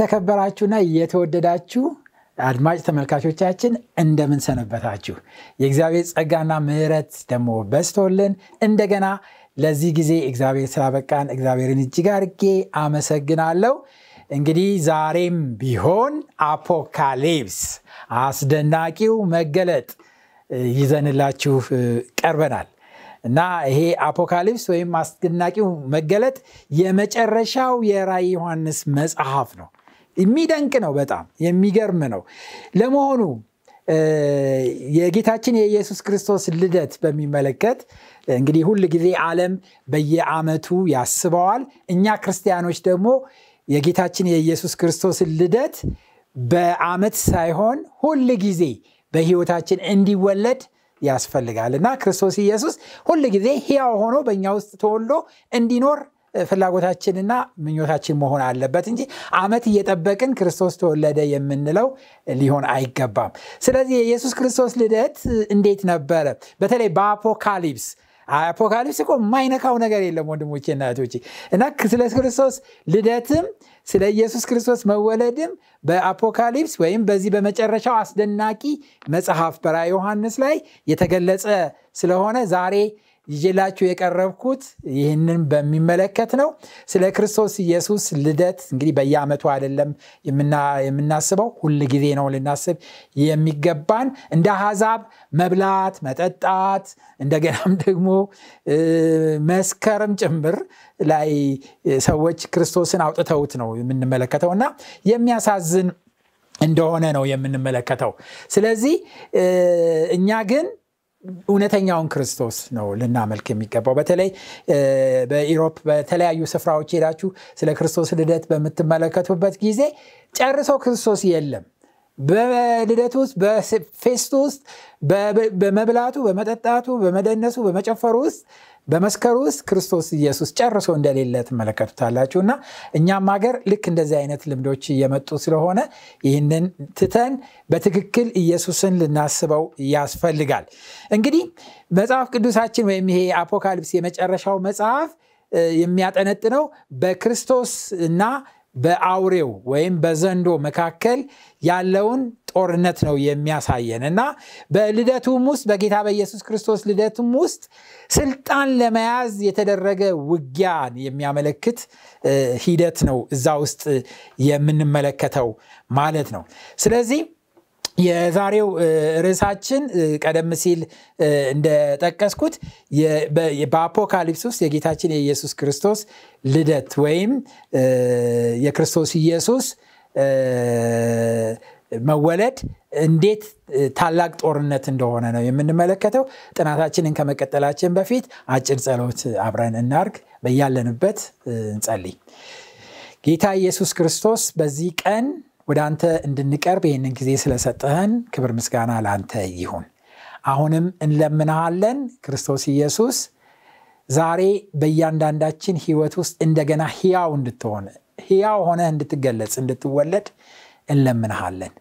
የተከበራችሁና የተወደዳችሁ አድማጭ ተመልካቾቻችን እንደምን የእግዚአብሔር ጸጋና ምህረት ደግሞ በስቶልን እንደገና ለዚህ ጊዜ እግዚአብሔር ስላበቃን እግዚአብሔርን እጅግ አርጌ አመሰግናለሁ። እንግዲህ ዛሬም ቢሆን አፖካሊፕስ አስደናቂው መገለጥ ይዘንላችሁ ቀርበናል እና ይሄ አፖካሊፕስ ወይም አስደናቂው መገለጥ የመጨረሻው የራይ ዮሐንስ መጽሐፍ ነው። የሚደንቅ ነው። በጣም የሚገርም ነው። ለመሆኑ የጌታችን የኢየሱስ ክርስቶስ ልደት በሚመለከት እንግዲህ ሁል ጊዜ ዓለም በየአመቱ ያስበዋል። እኛ ክርስቲያኖች ደግሞ የጌታችን የኢየሱስ ክርስቶስ ልደት በአመት ሳይሆን ሁል ጊዜ በህይወታችን እንዲወለድ ያስፈልጋል እና ክርስቶስ ኢየሱስ ሁል ጊዜ ሕያው ሆኖ በእኛ ውስጥ ተወልዶ እንዲኖር ፍላጎታችንና ምኞታችን መሆን አለበት እንጂ አመት እየጠበቅን ክርስቶስ ተወለደ የምንለው ሊሆን አይገባም ስለዚህ የኢየሱስ ክርስቶስ ልደት እንዴት ነበረ በተለይ በአፖካሊፕስ አፖካሊፕስ እኮ የማይነካው ነገር የለም ወንድሞቼ እና እህቶቼ እና ስለ ክርስቶስ ልደትም ስለ ኢየሱስ ክርስቶስ መወለድም በአፖካሊፕስ ወይም በዚህ በመጨረሻው አስደናቂ መጽሐፍ በራ ዮሐንስ ላይ የተገለጸ ስለሆነ ዛሬ ይላችሁ የቀረብኩት ይህንን በሚመለከት ነው ስለ ክርስቶስ ኢየሱስ ልደት እንግዲህ በየአመቱ አይደለም የምናስበው ሁል ጊዜ ነው ልናስብ የሚገባን እንደ ሀዛብ መብላት መጠጣት እንደገናም ደግሞ መስከረም ጭምር ላይ ሰዎች ክርስቶስን አውጥተውት ነው የምንመለከተው እና የሚያሳዝን እንደሆነ ነው የምንመለከተው ስለዚህ እኛ ግን እውነተኛውን ክርስቶስ ነው ልናመልክ የሚገባው። በተለይ በኢሮፕ በተለያዩ ስፍራዎች ሄዳችሁ ስለ ክርስቶስ ልደት በምትመለከቱበት ጊዜ ጨርሶ ክርስቶስ የለም። በልደቱ ውስጥ በፌስቱ ውስጥ በመብላቱ፣ በመጠጣቱ፣ በመደነሱ፣ በመጨፈሩ ውስጥ በመስከሩ ውስጥ ክርስቶስ ኢየሱስ ጨርሶ እንደሌለ ትመለከቱታላችሁ እና እኛም ሀገር ልክ እንደዚህ አይነት ልምዶች እየመጡ ስለሆነ ይህንን ትተን በትክክል ኢየሱስን ልናስበው ያስፈልጋል እንግዲህ መጽሐፍ ቅዱሳችን ወይም ይሄ አፖካሊፕስ የመጨረሻው መጽሐፍ የሚያጠነጥነው በክርስቶስ እና በአውሬው ወይም በዘንዶ መካከል ያለውን ጦርነት ነው የሚያሳየን እና በልደቱም ውስጥ በጌታ በኢየሱስ ክርስቶስ ልደቱም ውስጥ ስልጣን ለመያዝ የተደረገ ውጊያን የሚያመለክት ሂደት ነው እዛ ውስጥ የምንመለከተው ማለት ነው ስለዚህ የዛሬው ርዕሳችን ቀደም ሲል እንደጠቀስኩት በአፖካሊፕስ ውስጥ የጌታችን የኢየሱስ ክርስቶስ ልደት ወይም የክርስቶስ ኢየሱስ መወለድ እንዴት ታላቅ ጦርነት እንደሆነ ነው የምንመለከተው ጥናታችንን ከመቀጠላችን በፊት አጭር ጸሎት አብረን እናርግ በያለንበት እንጸልይ ጌታ ኢየሱስ ክርስቶስ በዚህ ቀን ወደ አንተ እንድንቀርብ ይህንን ጊዜ ስለሰጠህን ክብር ምስጋና ለአንተ ይሁን አሁንም እንለምናሃለን ክርስቶስ ኢየሱስ ዛሬ በእያንዳንዳችን ህይወት ውስጥ እንደገና ህያው እንድትሆን ህያው ሆነ እንድትገለጽ እንድትወለድ እንለምንሃለን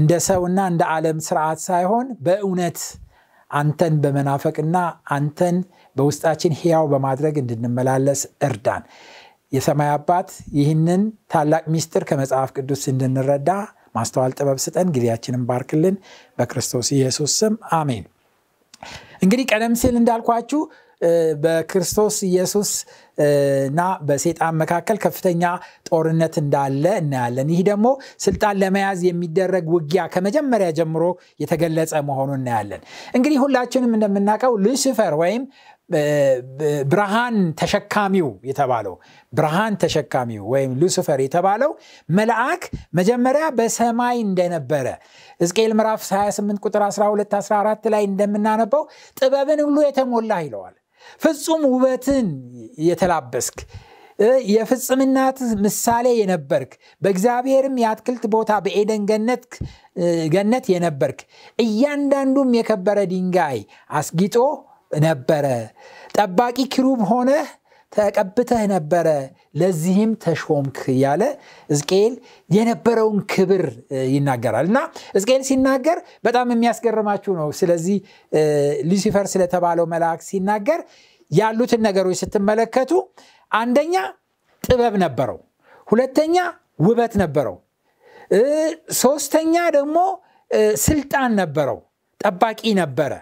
እንደ ሰውና እንደ ዓለም ስርዓት ሳይሆን በእውነት አንተን በመናፈቅና አንተን በውስጣችን ህያው በማድረግ እንድንመላለስ እርዳን የሰማይ አባት ይህንን ታላቅ ሚስጥር ከመጽሐፍ ቅዱስ እንድንረዳ ማስተዋል ጥበብ ስጠን፣ ጊዜያችንን ባርክልን። በክርስቶስ ኢየሱስ ስም አሜን። እንግዲህ ቀደም ሲል እንዳልኳችሁ በክርስቶስ ኢየሱስ እና በሴጣን መካከል ከፍተኛ ጦርነት እንዳለ እናያለን። ይህ ደግሞ ስልጣን ለመያዝ የሚደረግ ውጊያ ከመጀመሪያ ጀምሮ የተገለጸ መሆኑ እናያለን። እንግዲህ ሁላችንም እንደምናውቀው ሉሲፈር ወይም ብርሃን ተሸካሚው የተባለው ብርሃን ተሸካሚው ወይም ሉሲፈር የተባለው መልአክ መጀመሪያ በሰማይ እንደነበረ እዝቅኤል ምዕራፍ 28 ቁጥር 12 14 ላይ እንደምናነበው ጥበብን ሁሉ የተሞላ ይለዋል ፍጹም ውበትን የተላበስክ የፍጽምናት ምሳሌ የነበርክ በእግዚአብሔርም የአትክልት ቦታ በኤደን ገነት የነበርክ እያንዳንዱም የከበረ ድንጋይ አስጊጦ ነበረ ጠባቂ ኪሩብ ሆነህ ተቀብተህ ነበረ ለዚህም ተሾምክ እያለ እዝቅኤል የነበረውን ክብር ይናገራል እና እዝቅኤል ሲናገር በጣም የሚያስገርማችሁ ነው ስለዚህ ሉሲፈር ስለተባለው መልአክ ሲናገር ያሉትን ነገሮች ስትመለከቱ አንደኛ ጥበብ ነበረው ሁለተኛ ውበት ነበረው ሶስተኛ ደግሞ ስልጣን ነበረው ጠባቂ ነበረ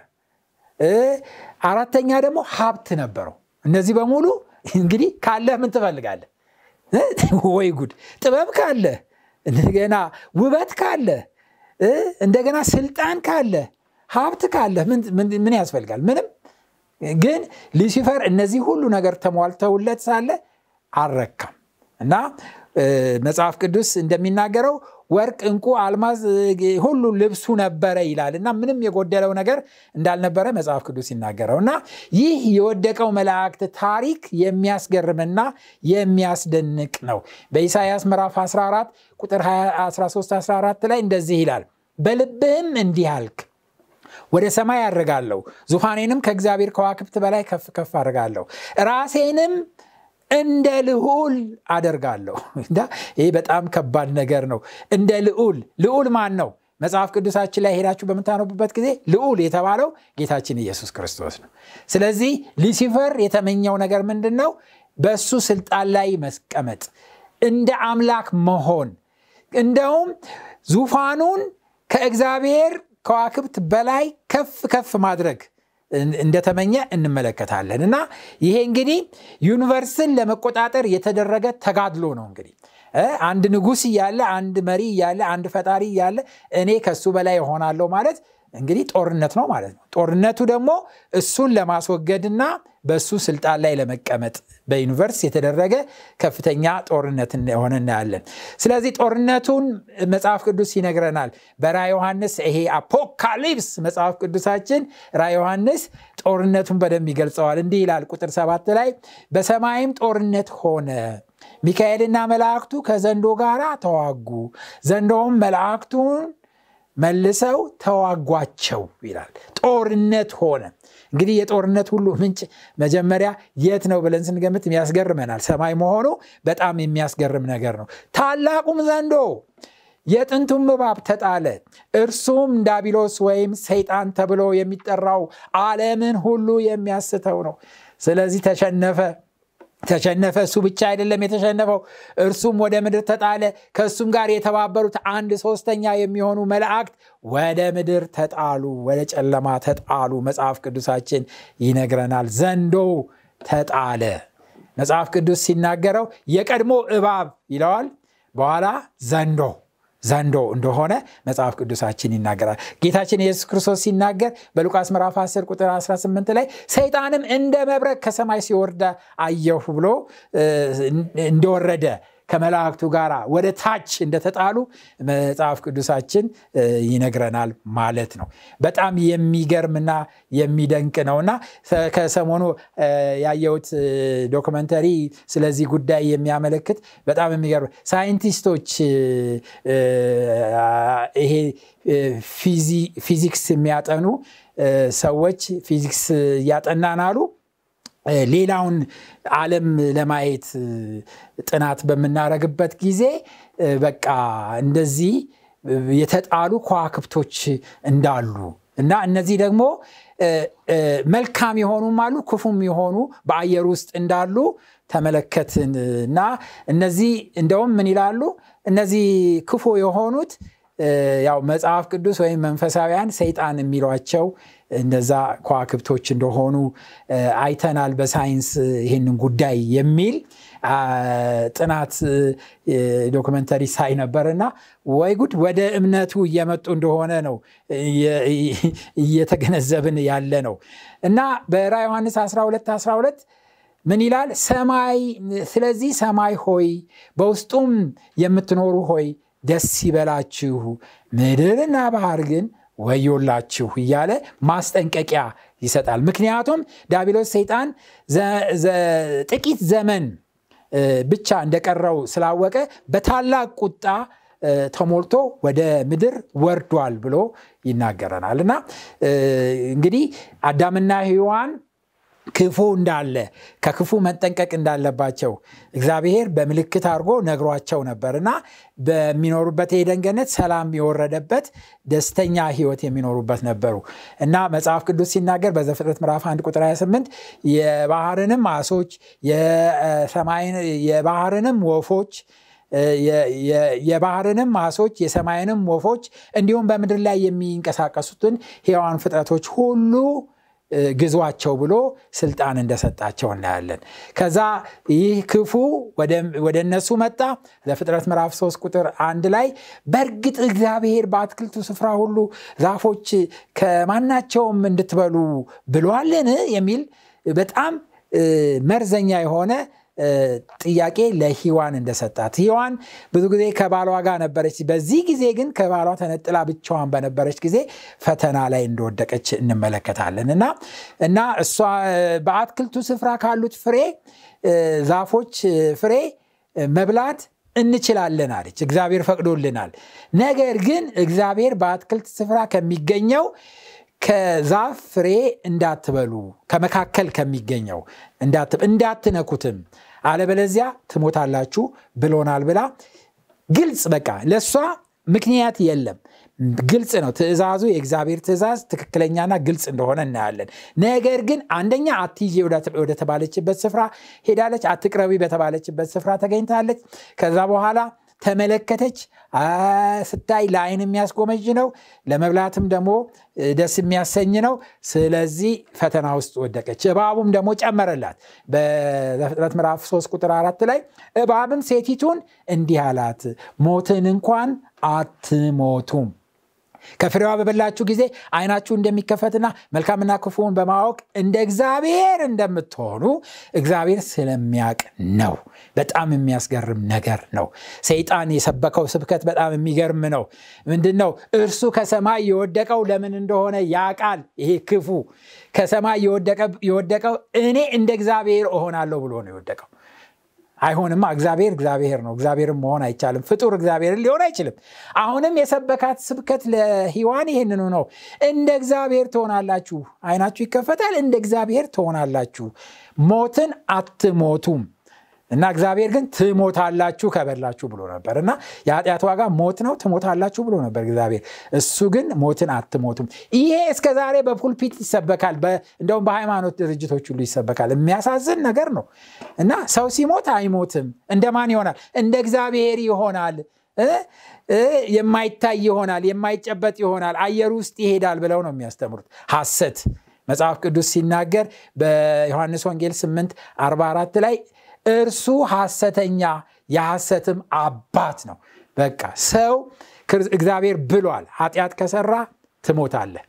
አራተኛ ደግሞ ሀብት ነበረው። እነዚህ በሙሉ እንግዲህ ካለ ምን ትፈልጋለ ወይ ጉድ! ጥበብ ካለ እንደገና ውበት ካለ እንደገና ስልጣን ካለ ሀብት ካለ ምን ያስፈልጋል? ምንም። ግን ሊሲፈር እነዚህ ሁሉ ነገር ተሟልተውለት ሳለ አረካም እና መጽሐፍ ቅዱስ እንደሚናገረው ወርቅ፣ እንቁ፣ አልማዝ ሁሉ ልብሱ ነበረ ይላል እና ምንም የጎደለው ነገር እንዳልነበረ መጽሐፍ ቅዱስ ይናገረው እና ይህ የወደቀው መላእክት ታሪክ የሚያስገርምና የሚያስደንቅ ነው። በኢሳያስ ምዕራፍ 14 ቁጥር 1314 ላይ እንደዚህ ይላል፣ በልብህም እንዲህ አልክ ወደ ሰማይ አድርጋለሁ፣ ዙፋኔንም ከእግዚአብሔር ከዋክብት በላይ ከፍ ከፍ አድርጋለሁ ራሴንም እንደ ልዑል አደርጋለሁ ይህ በጣም ከባድ ነገር ነው እንደ ልዑል ልዑል ማን ነው መጽሐፍ ቅዱሳችን ላይ ሄዳችሁ በምታነቡበት ጊዜ ልዑል የተባለው ጌታችን ኢየሱስ ክርስቶስ ነው ስለዚህ ሊሲፈር የተመኘው ነገር ምንድን ነው በእሱ ስልጣን ላይ መስቀመጥ እንደ አምላክ መሆን እንደውም ዙፋኑን ከእግዚአብሔር ከዋክብት በላይ ከፍ ከፍ ማድረግ እንደተመኘ እንመለከታለን እና ይሄ እንግዲህ ዩኒቨርስን ለመቆጣጠር የተደረገ ተጋድሎ ነው እንግዲህ አንድ ንጉስ እያለ አንድ መሪ እያለ አንድ ፈጣሪ እያለ እኔ ከሱ በላይ እሆናለሁ ማለት እንግዲህ ጦርነት ነው ማለት ነው ጦርነቱ ደግሞ እሱን ለማስወገድና በእሱ ስልጣን ላይ ለመቀመጥ በዩኒቨርስ የተደረገ ከፍተኛ ጦርነት ሆነ እናያለን ስለዚህ ጦርነቱን መጽሐፍ ቅዱስ ይነግረናል በራ ዮሐንስ ይሄ አፖካሊፕስ መጽሐፍ ቅዱሳችን ራ ዮሐንስ ጦርነቱን በደንብ ይገልጸዋል እንዲህ ይላል ቁጥር ሰባት ላይ በሰማይም ጦርነት ሆነ ሚካኤልና መላእክቱ ከዘንዶ ጋር ተዋጉ ዘንዶውም መላእክቱን መልሰው ተዋጓቸው ይላል ጦርነት ሆነ እንግዲህ የጦርነት ሁሉ ምንጭ መጀመሪያ የት ነው ብለን ስንገምት ያስገርመናል። ሰማይ መሆኑ በጣም የሚያስገርም ነገር ነው። ታላቁም ዘንዶ የጥንቱም እባብ ተጣለ፣ እርሱም ዳቢሎስ ወይም ሰይጣን ተብሎ የሚጠራው አለምን ሁሉ የሚያስተው ነው። ስለዚህ ተሸነፈ። ተሸነፈ እሱ ብቻ አይደለም የተሸነፈው እርሱም ወደ ምድር ተጣለ ከእሱም ጋር የተባበሩት አንድ ሶስተኛ የሚሆኑ መላእክት ወደ ምድር ተጣሉ ወደ ጨለማ ተጣሉ መጽሐፍ ቅዱሳችን ይነግረናል ዘንዶ ተጣለ መጽሐፍ ቅዱስ ሲናገረው የቀድሞ እባብ ይለዋል በኋላ ዘንዶ ዘንዶ እንደሆነ መጽሐፍ ቅዱሳችን ይናገራል ጌታችን ኢየሱስ ክርስቶስ ሲናገር በሉቃስ ምዕራፍ 10 ቁጥር 18 ላይ ሰይጣንም እንደ መብረቅ ከሰማይ ሲወርደ አየሁ ብሎ እንደወረደ ከመላእክቱ ጋር ወደ ታች እንደተጣሉ መጽሐፍ ቅዱሳችን ይነግረናል ማለት ነው በጣም የሚገርምና የሚደንቅ ነውና ከሰሞኑ ያየሁት ዶክመንተሪ ስለዚህ ጉዳይ የሚያመለክት በጣም የሚገርም ሳይንቲስቶች ይሄ ፊዚክስ የሚያጠኑ ሰዎች ፊዚክስ እያጠናን አሉ ሌላውን ዓለም ለማየት ጥናት በምናደረግበት ጊዜ በቃ እንደዚህ የተጣሉ ከዋክብቶች እንዳሉ እና እነዚህ ደግሞ መልካም የሆኑም አሉ ክፉም የሆኑ በአየር ውስጥ እንዳሉ ተመለከትን እና እነዚህ እንደውም ምን ይላሉ እነዚህ ክፉ የሆኑት ያው መጽሐፍ ቅዱስ ወይም መንፈሳዊያን ሰይጣን የሚሏቸው እነዛ ከዋክብቶች እንደሆኑ አይተናል በሳይንስ ይህንን ጉዳይ የሚል ጥናት ዶክመንተሪ ሳይ ነበር እና ወይ ጉድ ወደ እምነቱ እየመጡ እንደሆነ ነው እየተገነዘብን ያለ ነው እና በራ ዮሐንስ 12 12 ምን ይላል ሰማይ ስለዚህ ሰማይ ሆይ በውስጡም የምትኖሩ ሆይ ደስ ይበላችሁ ምድርና ባህር ግን ወዮላችሁ እያለ ማስጠንቀቂያ ይሰጣል ምክንያቱም ዳቢሎስ ሰይጣን ጥቂት ዘመን ብቻ እንደቀረው ስላወቀ በታላቅ ቁጣ ተሞልቶ ወደ ምድር ወርዷል ብሎ ይናገረናል እና እንግዲህ አዳምና ህዋን ክፉ እንዳለ ከክፉ መጠንቀቅ እንዳለባቸው እግዚአብሔር በምልክት አድርጎ ነግሯቸው ነበር እና በሚኖሩበት የደንገነት ሰላም የወረደበት ደስተኛ ህይወት የሚኖሩበት ነበሩ እና መጽሐፍ ቅዱስ ሲናገር በዘፍጥረት ምራፍ 1 ቁጥር 28 የባህርንም አሶች የባህርንም ወፎች የባህርንም ማሶች የሰማይንም ወፎች እንዲሁም በምድር ላይ የሚንቀሳቀሱትን ሔዋን ፍጥረቶች ሁሉ ግዟቸው ብሎ ስልጣን እንደሰጣቸው እናያለን ከዛ ይህ ክፉ ወደ እነሱ መጣ ለፍጥረት ምዕራፍ 3 ቁጥር አንድ ላይ በእርግጥ እግዚአብሔር በአትክልቱ ስፍራ ሁሉ ዛፎች ከማናቸውም እንድትበሉ ብሏልን የሚል በጣም መርዘኛ የሆነ ጥያቄ ለሂዋን እንደሰጣት ሂዋን ብዙ ጊዜ ከባሏ ጋር ነበረች በዚህ ጊዜ ግን ከባሏ ተነጥላ ብቻዋን በነበረች ጊዜ ፈተና ላይ እንደወደቀች እንመለከታለን እና እና እሷ በአትክልቱ ስፍራ ካሉት ፍሬ ዛፎች ፍሬ መብላት እንችላለን አለች እግዚአብሔር ፈቅዶልናል ነገር ግን እግዚአብሔር በአትክልት ስፍራ ከሚገኘው ከዛፍ ፍሬ እንዳትበሉ ከመካከል ከሚገኘው እንዳትነኩትም አለበለዚያ ትሞታላችሁ ብሎናል ብላ ግልጽ በቃ ለእሷ ምክንያት የለም ግልጽ ነው ትእዛዙ የእግዚአብሔር ትእዛዝ ትክክለኛና ግልጽ እንደሆነ እናያለን ነገር ግን አንደኛ አትይዤ ወደተባለችበት ስፍራ ሄዳለች አትቅረቢ በተባለችበት ስፍራ ተገኝታለች ከዛ በኋላ ተመለከተች። ስታይ ለአይን የሚያስጎመጅ ነው፣ ለመብላትም ደግሞ ደስ የሚያሰኝ ነው። ስለዚህ ፈተና ውስጥ ወደቀች። እባቡም ደግሞ ጨመረላት። በፍጥረት ምዕራፍ 3 ቁጥር አራት ላይ እባብም ሴቲቱን እንዲህ አላት፣ ሞትን እንኳን አትሞቱም ከፍሬዋ በበላችሁ ጊዜ አይናችሁ እንደሚከፈትና መልካምና ክፉውን በማወቅ እንደ እግዚአብሔር እንደምትሆኑ እግዚአብሔር ስለሚያቅ ነው። በጣም የሚያስገርም ነገር ነው። ሰይጣን የሰበከው ስብከት በጣም የሚገርም ነው። ምንድን ነው? እርሱ ከሰማይ የወደቀው ለምን እንደሆነ ያቃል። ይሄ ክፉ ከሰማይ የወደቀው እኔ እንደ እግዚአብሔር እሆናለሁ ብሎ ነው የወደቀው። አይሆንማ። እግዚአብሔር እግዚአብሔር ነው። እግዚአብሔርም መሆን አይቻልም። ፍጡር እግዚአብሔር ሊሆን አይችልም። አሁንም የሰበካት ስብከት ለህዋን ይህንኑ ነው። እንደ እግዚአብሔር ትሆናላችሁ። አይናችሁ ይከፈታል፣ እንደ እግዚአብሔር ትሆናላችሁ። ሞትን አትሞቱም እና እግዚአብሔር ግን ትሞታላችሁ ከበላችሁ ብሎ ነበር እና የኃጢአት ዋጋ ሞት ነው ትሞታላችሁ ብሎ ነበር እግዚአብሔር እሱ ግን ሞትን አትሞቱም ይሄ እስከ ዛሬ በፑልፒት ይሰበካል እንደውም በሃይማኖት ድርጅቶች ሁሉ ይሰበካል የሚያሳዝን ነገር ነው እና ሰው ሲሞት አይሞትም እንደማን ይሆናል እንደ እግዚአብሔር ይሆናል የማይታይ ይሆናል የማይጨበጥ ይሆናል አየር ውስጥ ይሄዳል ብለው ነው የሚያስተምሩት ሐሰት መጽሐፍ ቅዱስ ሲናገር በዮሐንስ ወንጌል 8 44 ላይ እርሱ ሐሰተኛ የሐሰትም አባት ነው በቃ ሰው እግዚአብሔር ብሏል ኃጢአት ከሰራ ትሞታለህ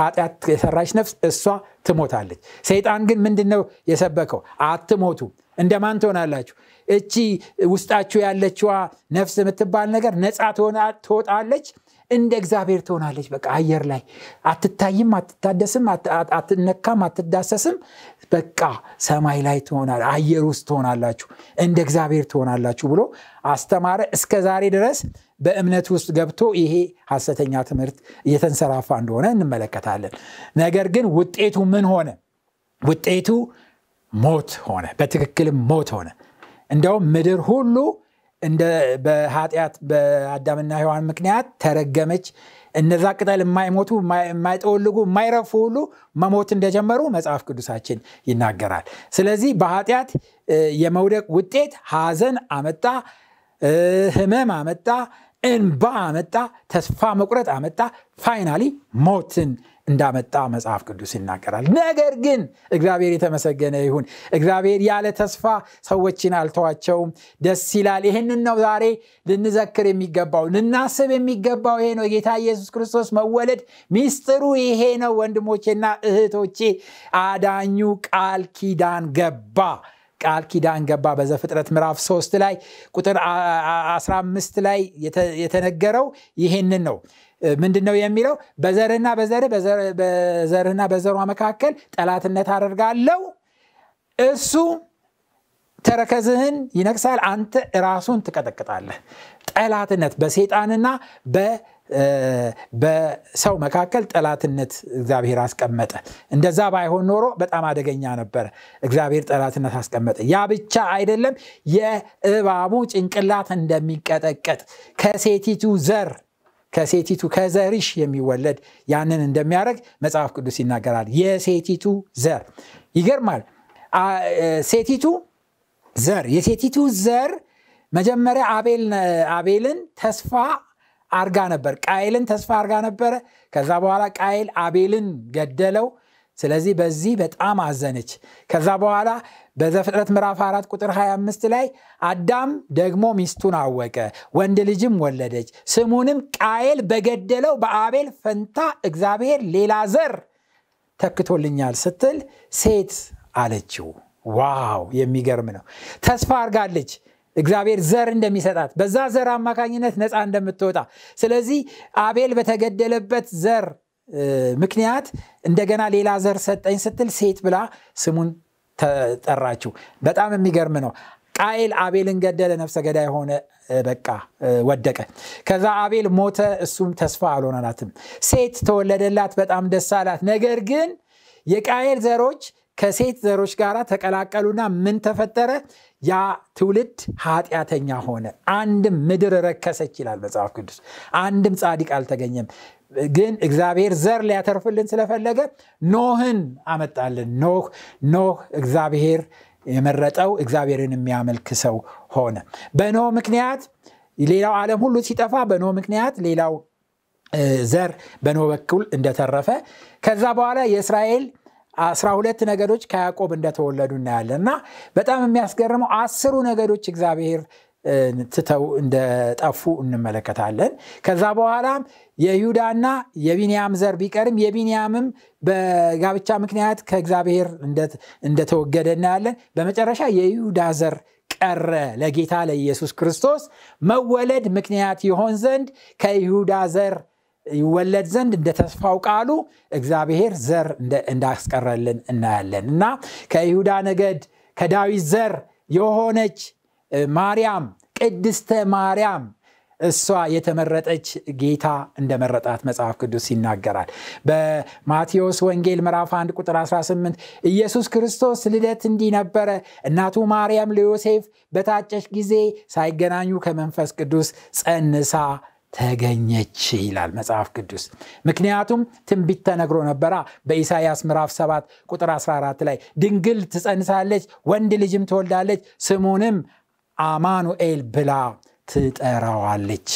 ኃጢአት የሰራች ነፍስ እሷ ትሞታለች ሰይጣን ግን ምንድን ነው የሰበከው አትሞቱ እንደማን ትሆናላችሁ እቺ ውስጣችሁ ያለችዋ ነፍስ የምትባል ነገር ነፃ ትወጣለች እንደ እግዚአብሔር ትሆናለች በቃ አየር ላይ አትታይም አትታደስም አትነካም አትዳሰስም በቃ ሰማይ ላይ ትሆናል አየር ውስጥ ትሆናላችሁ እንደ እግዚአብሔር ትሆናላችሁ ብሎ አስተማረ እስከ ዛሬ ድረስ በእምነት ውስጥ ገብቶ ይሄ ሐሰተኛ ትምህርት እየተንሰራፋ እንደሆነ እንመለከታለን ነገር ግን ውጤቱ ምን ሆነ ውጤቱ ሞት ሆነ በትክክልም ሞት ሆነ እንደውም ምድር ሁሉ በኃጢአት በአዳምና ህዋን ምክንያት ተረገመች እነዛ ቅጠል የማይሞቱ የማይጠወልጉ የማይረፉ ሁሉ መሞት እንደጀመሩ መጽሐፍ ቅዱሳችን ይናገራል ስለዚህ በኃጢአት የመውደቅ ውጤት ሐዘን አመጣ ህመም አመጣ እንባ አመጣ ተስፋ መቁረጥ አመጣ ፋይናሊ ሞትን እንዳመጣ መጽሐፍ ቅዱስ ይናገራል። ነገር ግን እግዚአብሔር የተመሰገነ ይሁን። እግዚአብሔር ያለ ተስፋ ሰዎችን አልተዋቸውም። ደስ ይላል። ይህንን ነው ዛሬ ልንዘክር የሚገባው ልናስብ የሚገባው ይሄ ነው። ጌታ ኢየሱስ ክርስቶስ መወለድ ሚስጥሩ ይሄ ነው። ወንድሞቼና እህቶቼ አዳኙ ቃል ኪዳን ገባ ቃል ኪዳን ገባ። በዘፍጥረት ምዕራፍ 3 ላይ ቁጥር 15 ላይ የተነገረው ይህንን ነው። ምንድን ነው የሚለው በዘርህና በዘር በዘርህና በዘሯ መካከል ጠላትነት አደርጋለው እሱ ተረከዝህን ይነቅሳል አንተ ራሱን ትቀጠቅጣለህ ጠላትነት በሴጣንና በሰው መካከል ጠላትነት እግዚአብሔር አስቀመጠ እንደዛ ባይሆን ኖሮ በጣም አደገኛ ነበረ እግዚአብሔር ጠላትነት አስቀመጠ ያ ብቻ አይደለም የእባቡ ጭንቅላት እንደሚቀጠቀጥ ከሴቲቱ ዘር ከሴቲቱ ከዘርሽ የሚወለድ ያንን እንደሚያደረግ መጽሐፍ ቅዱስ ይናገራል የሴቲቱ ዘር ይገርማል ሴቲቱ ዘር የሴቲቱ ዘር መጀመሪያ አቤልን ተስፋ አርጋ ነበር ቃይልን ተስፋ አርጋ ነበረ ከዛ በኋላ ቃይል አቤልን ገደለው ስለዚህ በዚህ በጣም አዘነች ከዛ በኋላ በዘፍጥረት ምዕራፍ 4 ቁጥር 25 ላይ አዳም ደግሞ ሚስቱን አወቀ ወንድ ልጅም ወለደች ስሙንም ቃየል በገደለው በአቤል ፈንታ እግዚአብሔር ሌላ ዘር ተክቶልኛል ስትል ሴት አለችው ዋው የሚገርም ነው ተስፋ አርጋለች እግዚአብሔር ዘር እንደሚሰጣት በዛ ዘር አማካኝነት ነፃ እንደምትወጣ ስለዚህ አቤል በተገደለበት ዘር ምክንያት እንደገና ሌላ ዘር ሰጠኝ ስትል ሴት ብላ ስሙን ተጠራችው በጣም የሚገርም ነው ቃኤል አቤልን ገደለ ነፍሰ ገዳ የሆነ በቃ ወደቀ ከዛ አቤል ሞተ እሱም ተስፋ አልሆነላትም ሴት ተወለደላት በጣም ደስ አላት ነገር ግን የቃኤል ዘሮች ከሴት ዘሮች ጋር ተቀላቀሉና ምን ተፈጠረ ያ ትውልድ ኃጢአተኛ ሆነ አንድም ምድር ረከሰች ይላል መጽሐፍ ቅዱስ አንድም ጻዲቅ አልተገኘም ግን እግዚአብሔር ዘር ሊያተርፍልን ስለፈለገ ኖህን አመጣልን ኖህ ኖህ እግዚአብሔር የመረጠው እግዚአብሔርን የሚያመልክ ሰው ሆነ በኖ ምክንያት ሌላው ዓለም ሁሉ ሲጠፋ በኖ ምክንያት ሌላው ዘር በኖ በኩል እንደተረፈ ከዛ በኋላ የእስራኤል አስራ ሁለት ነገዶች ከያዕቆብ እንደተወለዱ እናያለን እና በጣም የሚያስገርመው አስሩ ነገዶች እግዚአብሔር ትተው እንደጠፉ እንመለከታለን። ከዛ በኋላም የይሁዳና የቢንያም ዘር ቢቀርም የቢንያምም በጋብቻ ምክንያት ከእግዚአብሔር እንደተወገደ እናያለን። በመጨረሻ የይሁዳ ዘር ቀረ ለጌታ ለኢየሱስ ክርስቶስ መወለድ ምክንያት ይሆን ዘንድ ከይሁዳ ዘር ይወለድ ዘንድ እንደ ተስፋው ቃሉ እግዚአብሔር ዘር እንዳስቀረልን እናያለን እና ከይሁዳ ነገድ ከዳዊት ዘር የሆነች ማርያም ቅድስተ ማርያም እሷ የተመረጠች ጌታ እንደመረጣት መጽሐፍ ቅዱስ ይናገራል በማቴዎስ ወንጌል ምዕራፍ 1 ቁጥር 18 ኢየሱስ ክርስቶስ ልደት እንዲህ ነበረ እናቱ ማርያም ለዮሴፍ በታጨች ጊዜ ሳይገናኙ ከመንፈስ ቅዱስ ጸንሳ ተገኘች ይላል መጽሐፍ ቅዱስ ምክንያቱም ትንቢት ተነግሮ ነበራ በኢሳያስ ምዕራፍ 7 ቁጥር 14 ላይ ድንግል ትጸንሳለች ወንድ ልጅም ትወልዳለች ስሙንም አማኑኤል ብላ ትጠራዋለች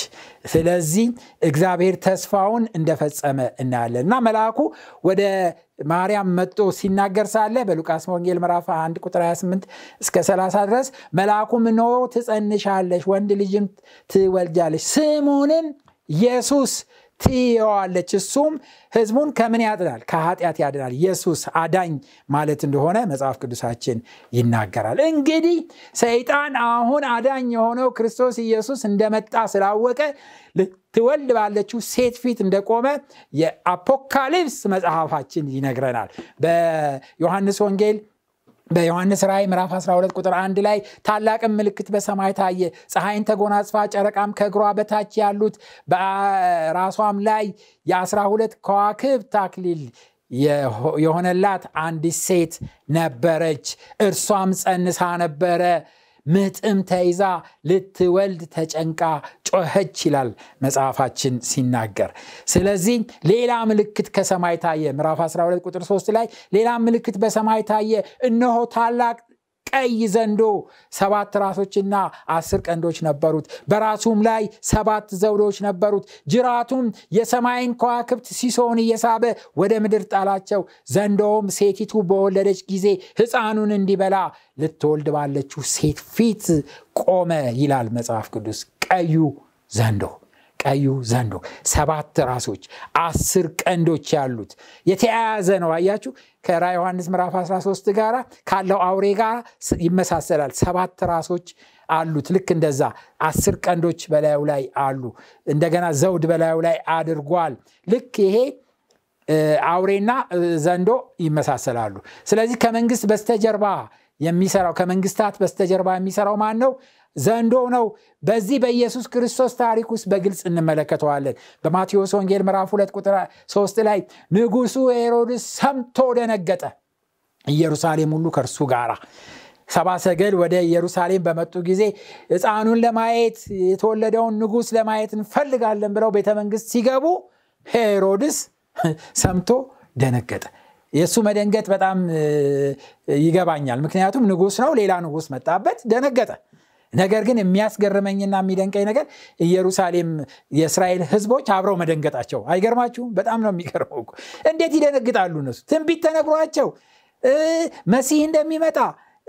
ስለዚህ እግዚአብሔር ተስፋውን እንደፈጸመ እናያለን እና መልአኩ ወደ ማርያም መጦ ሲናገር ሳለ በሉቃስ ወንጌል ምራፍ 1 ቁጥር 28 እስከ 30 ድረስ መልአኩ ምኖ ትጸንሻለሽ ወንድ ልጅም ትወልጃለች ስሙንም ኢየሱስ ትየዋለች። እሱም ህዝቡን ከምን ያድናል? ከኃጢአት ያድናል። ኢየሱስ አዳኝ ማለት እንደሆነ መጽሐፍ ቅዱሳችን ይናገራል። እንግዲህ ሰይጣን አሁን አዳኝ የሆነው ክርስቶስ ኢየሱስ እንደመጣ ስላወቀ ትወልድ ባለችው ሴት ፊት እንደቆመ የአፖካሊፕስ መጽሐፋችን ይነግረናል። በዮሐንስ ወንጌል በዮሐንስ ራይ ምዕራፍ 12 ቁጥር 1 ላይ ታላቅ ምልክት በሰማይ ታየ፣ ፀሐይን ተጎናጽፋ ጨረቃም ከእግሯ በታች ያሉት በራሷም ላይ የ12 ከዋክብት አክሊል የሆነላት አንዲት ሴት ነበረች። እርሷም ፀንሳ ነበረ ምጥም ተይዛ ልትወልድ ተጨንቃ ጮኸች ይላል መጽሐፋችን ሲናገር ስለዚህ ሌላ ምልክት ከሰማይ ታየ ምዕራፍ 12 ቁጥር 3 ላይ ሌላ ምልክት በሰማይ ታየ እነሆ ታላቅ ቀይ ዘንዶ ሰባት ራሶችና አስር ቀንዶች ነበሩት በራሱም ላይ ሰባት ዘውዶች ነበሩት ጅራቱም የሰማይን ከዋክብት ሲሶን እየሳበ ወደ ምድር ጣላቸው ዘንዶውም ሴቲቱ በወለደች ጊዜ ህፃኑን እንዲበላ ልትወልድ ባለችው ሴት ፊት ቆመ ይላል መጽሐፍ ቅዱስ ቀዩ ዘንዶ ቀዩ ዘንዶ ሰባት ራሶች አስር ቀንዶች ያሉት የተያያዘ ነው አያችሁ ከራ ዮሐንስ ምዕራፍ 13 ጋር ካለው አውሬ ጋር ይመሳሰላል ሰባት ራሶች አሉት ልክ እንደዛ አስር ቀንዶች በላዩ ላይ አሉ እንደገና ዘውድ በላዩ ላይ አድርጓል ልክ ይሄ አውሬና ዘንዶ ይመሳሰላሉ ስለዚህ ከመንግስት በስተጀርባ የሚሰራው ከመንግስታት በስተጀርባ የሚሰራው ማን ነው ዘንዶ ነው በዚህ በኢየሱስ ክርስቶስ ታሪክ ውስጥ በግልጽ እንመለከተዋለን በማቴዎስ ወንጌል ምዕራፍ 2 ቁጥር 3 ላይ ንጉሱ ሄሮድስ ሰምቶ ደነገጠ ኢየሩሳሌም ሁሉ ከእርሱ ጋራ ሰባ ሰገል ወደ ኢየሩሳሌም በመጡ ጊዜ ህፃኑን ለማየት የተወለደውን ንጉስ ለማየት እንፈልጋለን ብለው ቤተመንግስት ሲገቡ ሄሮድስ ሰምቶ ደነገጠ የእሱ መደንገጥ በጣም ይገባኛል ምክንያቱም ንጉስ ነው ሌላ ንጉስ መጣበት ደነገጠ ነገር ግን የሚያስገርመኝና የሚደንቀኝ ነገር ኢየሩሳሌም የእስራኤል ህዝቦች አብረው መደንገጣቸው አይገርማችሁም? በጣም ነው የሚገርመው። እንዴት ይደነግጣሉ እነሱ ትንቢት ተነግሯቸው መሲህ እንደሚመጣ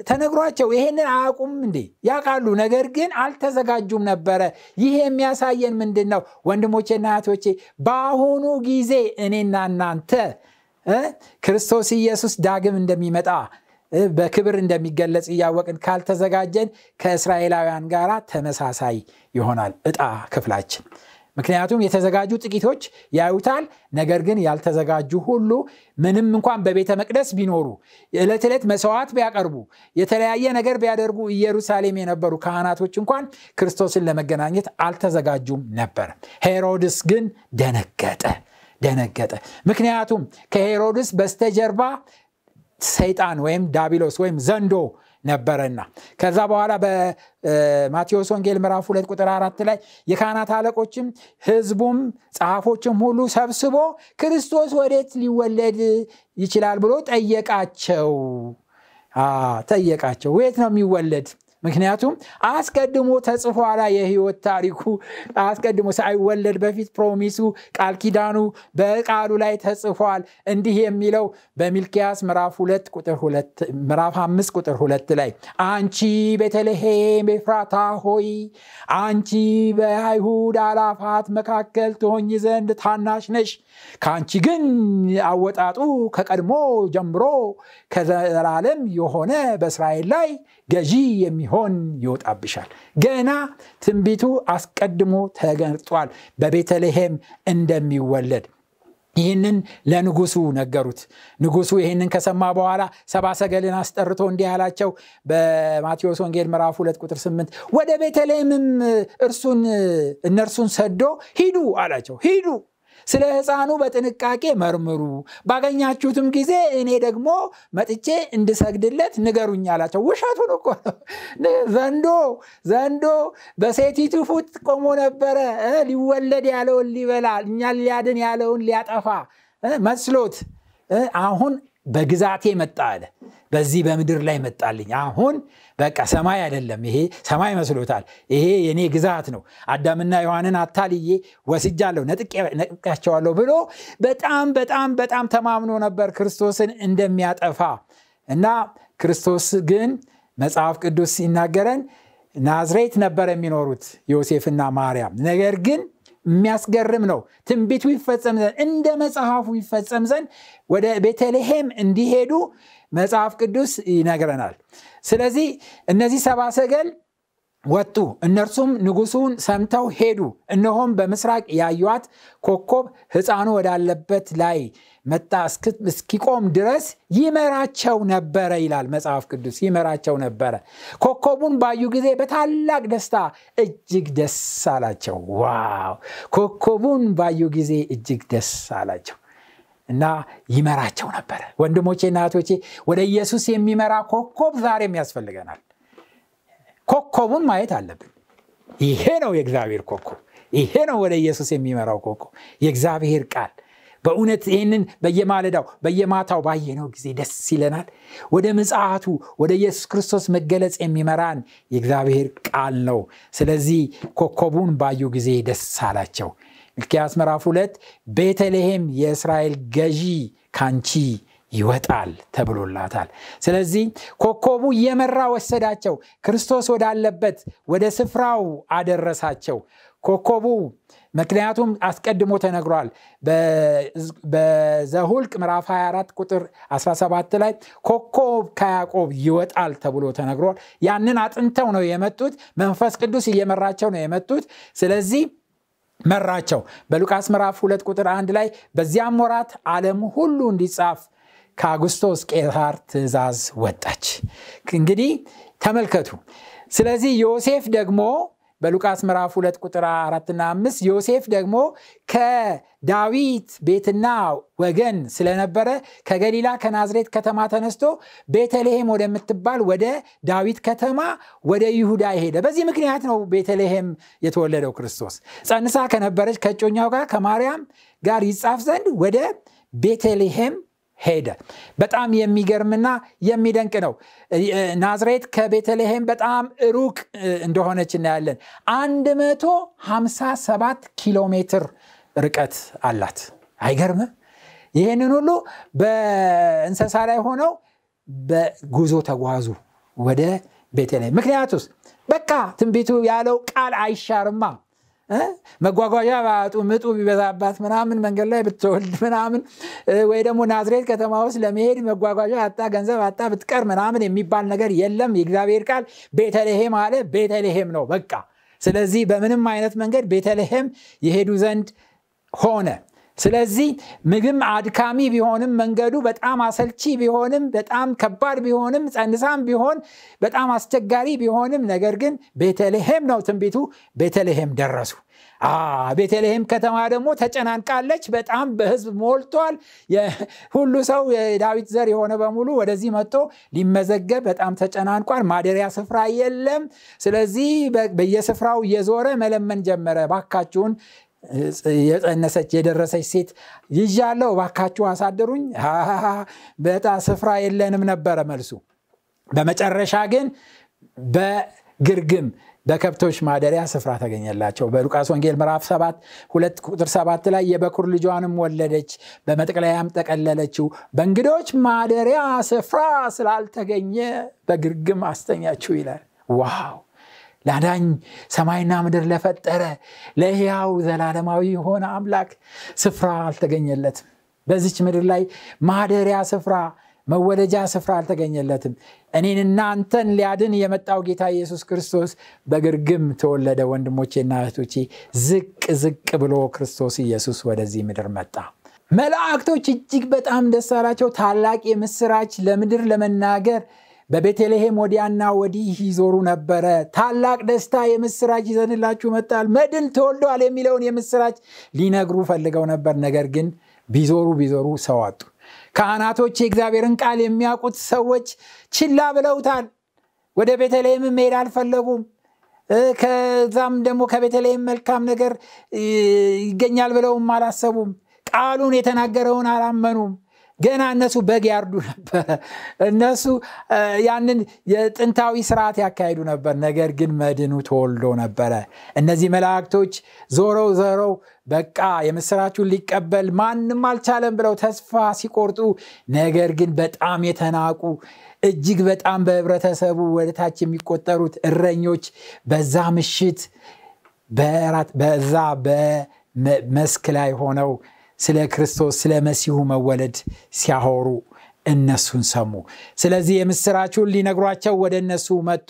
ተነግሯቸው ይሄንን አያቁም እንዴ? ያውቃሉ፣ ነገር ግን አልተዘጋጁም ነበረ። ይህ የሚያሳየን ምንድን ነው? ወንድሞቼና እህቶቼ በአሁኑ ጊዜ እኔና እናንተ ክርስቶስ ኢየሱስ ዳግም እንደሚመጣ በክብር እንደሚገለጽ እያወቅን ካልተዘጋጀን ከእስራኤላውያን ጋር ተመሳሳይ ይሆናል እጣ ክፍላችን ምክንያቱም የተዘጋጁ ጥቂቶች ያዩታል ነገር ግን ያልተዘጋጁ ሁሉ ምንም እንኳን በቤተ መቅደስ ቢኖሩ ዕለት ዕለት መስዋዕት ቢያቀርቡ የተለያየ ነገር ቢያደርጉ ኢየሩሳሌም የነበሩ ካህናቶች እንኳን ክርስቶስን ለመገናኘት አልተዘጋጁም ነበር ሄሮድስ ግን ደነገጠ ደነገጠ ምክንያቱም ከሄሮድስ በስተጀርባ ሰይጣን ወይም ዳቢሎስ ወይም ዘንዶ ነበረና ከዛ በኋላ በማቴዎስ ወንጌል ምዕራፍ ሁለት ቁጥር አራት ላይ የካህናት አለቆችም ህዝቡም ጸሐፎችም ሁሉ ሰብስቦ ክርስቶስ ወዴት ሊወለድ ይችላል ብሎ ጠየቃቸው ጠየቃቸው የት ነው የሚወለድ ምክንያቱም አስቀድሞ ተጽፏላ የህይወት ታሪኩ አስቀድሞ ሳይወለድ በፊት ፕሮሚሱ ቃል ኪዳኑ በቃሉ ላይ ተጽፏል እንዲህ የሚለው በሚልኪያስ ምዕራፍ ቁጥር አምስት ቁጥር ሁለት ላይ አንቺ ቤተልሔም ኤፍራታ ሆይ አንቺ በአይሁድ አላፋት መካከል ትሆኝ ዘንድ ታናሽ ነሽ ከአንቺ ግን አወጣጡ ከቀድሞ ጀምሮ ከዘላለም የሆነ በእስራኤል ላይ ገዢ የሚሆን ሲሆን ይወጣብሻል። ገና ትንቢቱ አስቀድሞ ተገልጧል፣ በቤተልሔም እንደሚወለድ። ይህንን ለንጉሱ ነገሩት። ንጉሱ ይህንን ከሰማ በኋላ ሰባ ሰገልን አስጠርቶ እንዲህ ያላቸው በማቴዎስ ወንጌል ምዕራፍ ሁለት ቁጥር ስምንት ወደ ቤተልሔምም እርሱን እነርሱን ሰዶ ሂዱ አላቸው ሂዱ ስለ ህፃኑ በጥንቃቄ መርምሩ፣ ባገኛችሁትም ጊዜ እኔ ደግሞ መጥቼ እንድሰግድለት ንገሩኝ አላቸው። ውሸቱን እኮ ዘንዶ ዘንዶ በሴቲቱ ፉት ቆሞ ነበረ ሊወለድ ያለውን ሊበላ እኛን ሊያድን ያለውን ሊያጠፋ መስሎት አሁን በግዛቴ መጣ አለ። በዚህ በምድር ላይ መጣልኝ አሁን በቃ ሰማይ አይደለም ይሄ ሰማይ መስሎታል። ይሄ የኔ ግዛት ነው፣ አዳምና ዮሐንን አታልዬ ወስጃለሁ፣ ነጥቅያቸዋለሁ ብሎ በጣም በጣም በጣም ተማምኖ ነበር ክርስቶስን እንደሚያጠፋ እና ክርስቶስ ግን መጽሐፍ ቅዱስ ሲናገረን ናዝሬት ነበር የሚኖሩት ዮሴፍና ማርያም። ነገር ግን የሚያስገርም ነው። ትንቢቱ ይፈጸም ዘንድ እንደ መጽሐፉ ይፈጸም ዘንድ ወደ ቤተልሔም እንዲሄዱ መጽሐፍ ቅዱስ ይነግረናል። ስለዚህ እነዚህ ሰባ ሰገል ወጡ እነርሱም ንጉሱን ሰምተው ሄዱ እነሆም በምስራቅ ያዩት ኮከብ ህፃኑ ወዳለበት ላይ መጣ እስኪቆም ድረስ ይመራቸው ነበረ ይላል መጽሐፍ ቅዱስ ይመራቸው ነበረ ኮኮቡን ባዩ ጊዜ በታላቅ ደስታ እጅግ ደስ አላቸው ዋው ኮከቡን ባዩ ጊዜ እጅግ ደስ አላቸው እና ይመራቸው ነበረ ወንድሞቼና እህቶቼ ወደ ኢየሱስ የሚመራ ኮኮብ ዛሬም ያስፈልገናል ኮኮቡን ማየት አለብን ይሄ ነው የእግዚአብሔር ኮኮብ ይሄ ነው ወደ ኢየሱስ የሚመራው ኮኮ የእግዚአብሔር ቃል በእውነት ይህንን በየማለዳው በየማታው ባየነው ጊዜ ደስ ይለናል ወደ ምጽአቱ ወደ ኢየሱስ ክርስቶስ መገለጽ የሚመራን የእግዚአብሔር ቃል ነው ስለዚህ ኮኮቡን ባዩ ጊዜ ደስ አላቸው ሚልኪያስ ምዕራፍ 2 ቤተልሔም የእስራኤል ገዢ ካንቺ ይወጣል ተብሎላታል ስለዚህ ኮኮቡ እየመራ ወሰዳቸው ክርስቶስ ወዳለበት ወደ ስፍራው አደረሳቸው ኮኮቡ ምክንያቱም አስቀድሞ ተነግሯል በዘሁልቅ ምዕራፍ 24 ቁጥር 17 ላይ ኮኮብ ከያዕቆብ ይወጣል ተብሎ ተነግሯል ያንን አጥንተው ነው የመጡት መንፈስ ቅዱስ እየመራቸው ነው የመጡት ስለዚህ መራቸው። በሉቃስ ምዕራፍ ሁለት ቁጥር አንድ ላይ በዚያም ወራት ዓለም ሁሉ እንዲጻፍ ከአጉስቶስ ቄሳር ትእዛዝ ወጣች። እንግዲህ ተመልከቱ። ስለዚህ ዮሴፍ ደግሞ በሉቃስ ምዕራፍ 2 ቁጥር 4 ና 5 ዮሴፍ ደግሞ ከዳዊት ቤትና ወገን ስለነበረ ከገሊላ ከናዝሬት ከተማ ተነስቶ ቤተልሔም ወደምትባል ወደ ዳዊት ከተማ ወደ ይሁዳ ሄደ በዚህ ምክንያት ነው ቤተልሔም የተወለደው ክርስቶስ ጸንሳ ከነበረች ከጮኛው ጋር ከማርያም ጋር ይጻፍ ዘንድ ወደ ቤተልሔም ሄደ። በጣም የሚገርምና የሚደንቅ ነው። ናዝሬት ከቤተልሔም በጣም ሩቅ እንደሆነች እናያለን። 157 ኪሎ ሜትር ርቀት አላት። አይገርምም? ይህንን ሁሉ በእንስሳ ላይ ሆነው በጉዞ ተጓዙ ወደ ቤተልሔም። ምክንያቱስ በቃ ትንቢቱ ያለው ቃል አይሻርማ መጓጓዣ ባጡ ምጡ ቢበዛባት ምናምን መንገድ ላይ ብትወልድ ምናምን ወይ ደግሞ ናዝሬት ከተማ ውስጥ ለመሄድ መጓጓዣ አጣ ገንዘብ አጣ ብትቀር ምናምን የሚባል ነገር የለም የእግዚአብሔር ቃል ቤተልሔም አለ ቤተልሔም ነው በቃ ስለዚህ በምንም አይነት መንገድ ቤተልሔም የሄዱ ዘንድ ሆነ ስለዚህ ምግብ አድካሚ ቢሆንም መንገዱ በጣም አሰልቺ ቢሆንም በጣም ከባድ ቢሆንም ፀንሳም ቢሆን በጣም አስቸጋሪ ቢሆንም ነገር ግን ቤተልሔም ነው ትንቢቱ ቤተልሔም ደረሱ ቤተልሔም ከተማ ደግሞ ተጨናንቃለች በጣም በህዝብ ሞልቷል ሁሉ ሰው የዳዊት ዘር የሆነ በሙሉ ወደዚህ መጥቶ ሊመዘገብ በጣም ተጨናንቋል ማደሪያ ስፍራ የለም ስለዚህ በየስፍራው እየዞረ መለመን ጀመረ ባካችሁን የጸነሰች የደረሰች ሴት ይዣለው ባካችሁ አሳድሩኝ በጣ ስፍራ የለንም ነበረ መልሱ በመጨረሻ ግን በግርግም በከብቶች ማደሪያ ስፍራ ተገኘላቸው በሉቃስ ወንጌል ምዕራፍ 7 ሁለት ቁጥር 7 ላይ የበኩር ልጇንም ወለደች በመጠቅለያም ጠቀለለችው በእንግዶች ማደሪያ ስፍራ ስላልተገኘ በግርግም አስተኛችው ይላል ዋው ላዳኝ ሰማይና ምድር ለፈጠረ ለሕያው ዘላለማዊ የሆነ አምላክ ስፍራ አልተገኘለትም በዚች ምድር ላይ ማደሪያ ስፍራ መወለጃ ስፍራ አልተገኘለትም እኔንና እናንተን ሊያድን የመጣው ጌታ ኢየሱስ ክርስቶስ በግርግም ተወለደ ወንድሞቼና እህቶቼ ዝቅ ዝቅ ብሎ ክርስቶስ ኢየሱስ ወደዚህ ምድር መጣ መላእክቶች እጅግ በጣም ደስ አላቸው ታላቅ የምስራች ለምድር ለመናገር በቤተልሔም ወዲያና ወዲህ ይዞሩ ነበረ። ታላቅ ደስታ የምስራች ይዘንላችሁ መጣል መድን ተወልደዋል የሚለውን የምስራች ሊነግሩ ፈልገው ነበር። ነገር ግን ቢዞሩ ቢዞሩ ሰው አጡ። ካህናቶች የእግዚአብሔርን ቃል የሚያውቁት ሰዎች ችላ ብለውታል። ወደ ቤተልሔም መሄድ አልፈለጉም። ከዛም ደግሞ ከቤተልሔም መልካም ነገር ይገኛል ብለውም አላሰቡም። ቃሉን የተናገረውን አላመኑም። ገና እነሱ በግ ያርዱ ነበረ እነሱ ያንን የጥንታዊ ስርዓት ያካሂዱ ነበር ነገር ግን መድኑ ተወልዶ ነበረ እነዚህ መላእክቶች ዞረው ዞረው በቃ የምስራችሁን ሊቀበል ማንም አልቻለም ብለው ተስፋ ሲቆርጡ ነገር ግን በጣም የተናቁ እጅግ በጣም በህብረተሰቡ ወደታች የሚቆጠሩት እረኞች በዛ ምሽት በዛ በመስክ ላይ ሆነው ስለ ክርስቶስ ስለ መሲሁ መወለድ ሲያሆሩ እነሱን ሰሙ ስለዚህ የምስራችሁን ሊነግሯቸው ወደ እነሱ መጡ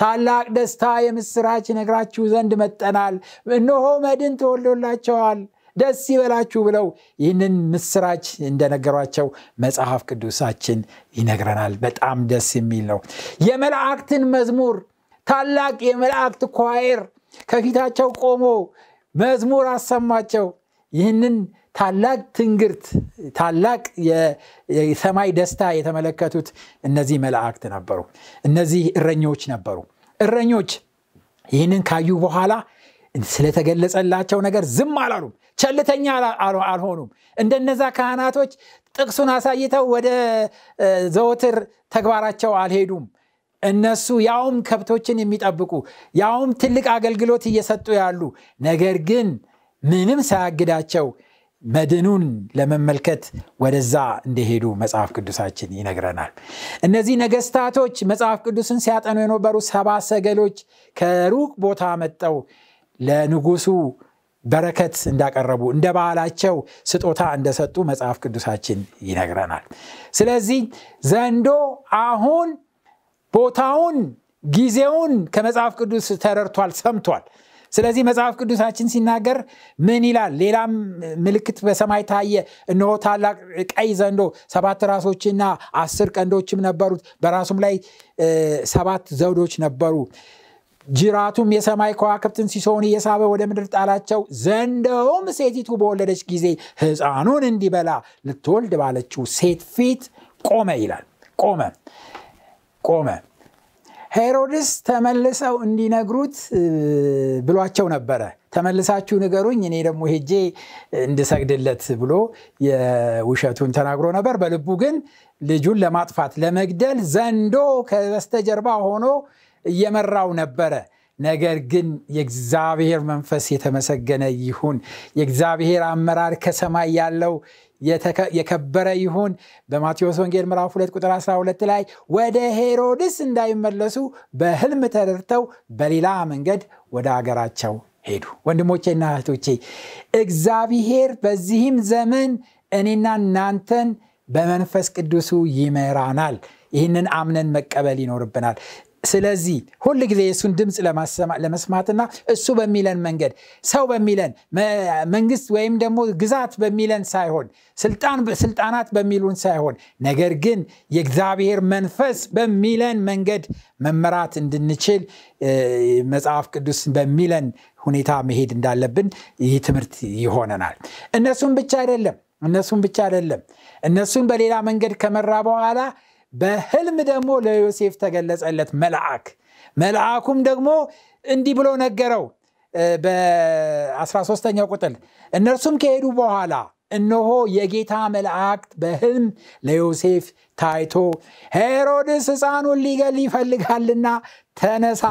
ታላቅ ደስታ የምስራች ነግራችሁ ዘንድ መጠናል እነሆ መድን ተወልዶላቸዋል ደስ ይበላችሁ ብለው ይህንን ምስራች እንደነገሯቸው መጽሐፍ ቅዱሳችን ይነግረናል በጣም ደስ የሚል ነው የመላእክትን መዝሙር ታላቅ የመላእክት ኳየር ከፊታቸው ቆሞ መዝሙር አሰማቸው ይህንን ታላቅ ትንግርት፣ ታላቅ የሰማይ ደስታ የተመለከቱት እነዚህ መላእክት ነበሩ። እነዚህ እረኞች ነበሩ። እረኞች ይህንን ካዩ በኋላ ስለተገለጸላቸው ነገር ዝም አላሉም። ቸልተኛ አልሆኑም። እንደነዛ ካህናቶች ጥቅሱን አሳይተው ወደ ዘወትር ተግባራቸው አልሄዱም። እነሱ ያውም ከብቶችን የሚጠብቁ ያውም ትልቅ አገልግሎት እየሰጡ ያሉ ነገር ግን ምንም ሳያግዳቸው መድኑን ለመመልከት ወደዛ እንደሄዱ መጽሐፍ ቅዱሳችን ይነግረናል። እነዚህ ነገስታቶች መጽሐፍ ቅዱስን ሲያጠኑ የነበሩ ሰባ ሰገሎች ከሩቅ ቦታ መጠው ለንጉሱ በረከት እንዳቀረቡ እንደ ባህላቸው ስጦታ እንደሰጡ መጽሐፍ ቅዱሳችን ይነግረናል። ስለዚህ ዘንዶ አሁን ቦታውን ጊዜውን ከመጽሐፍ ቅዱስ ተረድቷል፣ ሰምቷል። ስለዚህ መጽሐፍ ቅዱሳችን ሲናገር ምን ይላል ሌላም ምልክት በሰማይ ታየ እነሆ ታላቅ ቀይ ዘንዶ ሰባት ራሶችና አስር ቀንዶችም ነበሩት በራሱም ላይ ሰባት ዘውዶች ነበሩ ጅራቱም የሰማይ ከዋክብትን ሲሶውን እየሳበ ወደ ምድር ጣላቸው ዘንደውም ሴቲቱ በወለደች ጊዜ ህፃኑን እንዲበላ ልትወልድ ባለችው ሴት ፊት ቆመ ይላል ቆመ ቆመ ሄሮድስ ተመልሰው እንዲነግሩት ብሏቸው ነበረ። ተመልሳችሁ ንገሩኝ፣ እኔ ደግሞ ሄጄ እንድሰግድለት ብሎ የውሸቱን ተናግሮ ነበር። በልቡ ግን ልጁን ለማጥፋት ለመግደል ዘንዶ ከበስተጀርባ ሆኖ እየመራው ነበረ። ነገር ግን የእግዚአብሔር መንፈስ የተመሰገነ ይሁን። የእግዚአብሔር አመራር ከሰማይ ያለው የከበረ ይሁን። በማቴዎስ ወንጌል ምራፍ 2 ቁጥር 12 ላይ ወደ ሄሮድስ እንዳይመለሱ በህልም ተደርተው በሌላ መንገድ ወደ አገራቸው ሄዱ። ወንድሞቼና እህቶቼ እግዚአብሔር በዚህም ዘመን እኔና እናንተን በመንፈስ ቅዱሱ ይመራናል። ይህንን አምነን መቀበል ይኖርብናል። ስለዚህ ሁል ጊዜ የእሱን ድምፅ ለመስማትና እሱ በሚለን መንገድ ሰው በሚለን መንግስት ወይም ደግሞ ግዛት በሚለን ሳይሆን ስልጣናት በሚሉን ሳይሆን ነገር ግን የእግዚአብሔር መንፈስ በሚለን መንገድ መመራት እንድንችል መጽሐፍ ቅዱስ በሚለን ሁኔታ መሄድ እንዳለብን ይህ ትምህርት ይሆነናል እነሱን ብቻ አይደለም እነሱን ብቻ አይደለም እነሱን በሌላ መንገድ ከመራ በኋላ በህልም ደግሞ ለዮሴፍ ተገለጸለት መልአክ መልአኩም ደግሞ እንዲህ ብሎ ነገረው በ13ኛው ቁጥል እነርሱም ከሄዱ በኋላ እነሆ የጌታ መልአክ በህልም ለዮሴፍ ታይቶ ሄሮድስ ህፃኑን ሊገል ይፈልጋልና ተነሳ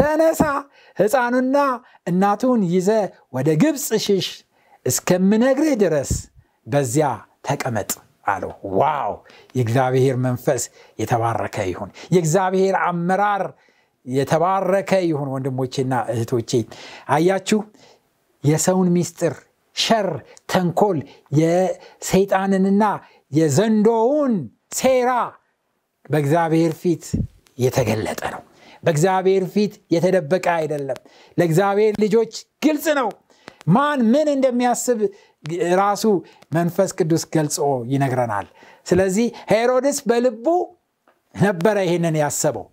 ተነሳ ህፃኑና እናቱን ይዘ ወደ ግብፅ ሽሽ እስከምነግርህ ድረስ በዚያ ተቀመጥ አለው። ዋው! የእግዚአብሔር መንፈስ የተባረከ ይሁን። የእግዚአብሔር አመራር የተባረከ ይሁን። ወንድሞቼና እህቶቼ አያችሁ፣ የሰውን ሚስጥር፣ ሸር፣ ተንኮል፣ የሰይጣንንና የዘንዶውን ሴራ በእግዚአብሔር ፊት የተገለጠ ነው። በእግዚአብሔር ፊት የተደበቀ አይደለም። ለእግዚአብሔር ልጆች ግልጽ ነው። ማን ምን እንደሚያስብ ራሱ መንፈስ ቅዱስ ገልጾ ይነግረናል ስለዚህ ሄሮድስ በልቡ ነበረ ይህንን ያሰበው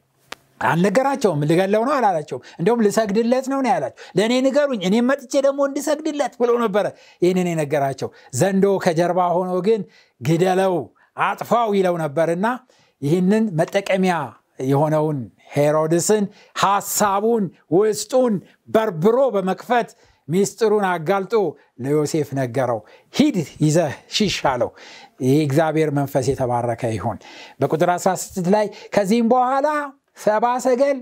አልነገራቸውም ልገለው ነው አላላቸውም እንዲሁም ልሰግድለት ነው ያላቸው ለእኔ ንገሩኝ እኔ መጥቼ ደግሞ እንድሰግድለት ብሎ ነበረ ይህንን የነገራቸው ዘንዶ ከጀርባ ሆኖ ግን ግደለው አጥፋው ይለው ነበርና ይህንን መጠቀሚያ የሆነውን ሄሮድስን ሐሳቡን ውስጡን በርብሮ በመክፈት ሚስጥሩን አጋልጦ ለዮሴፍ ነገረው ሂድ ይዘ ሽሽ አለው የእግዚአብሔር መንፈስ የተባረከ ይሁን በቁጥር 16 ላይ ከዚህም በኋላ ሰባ ሰገል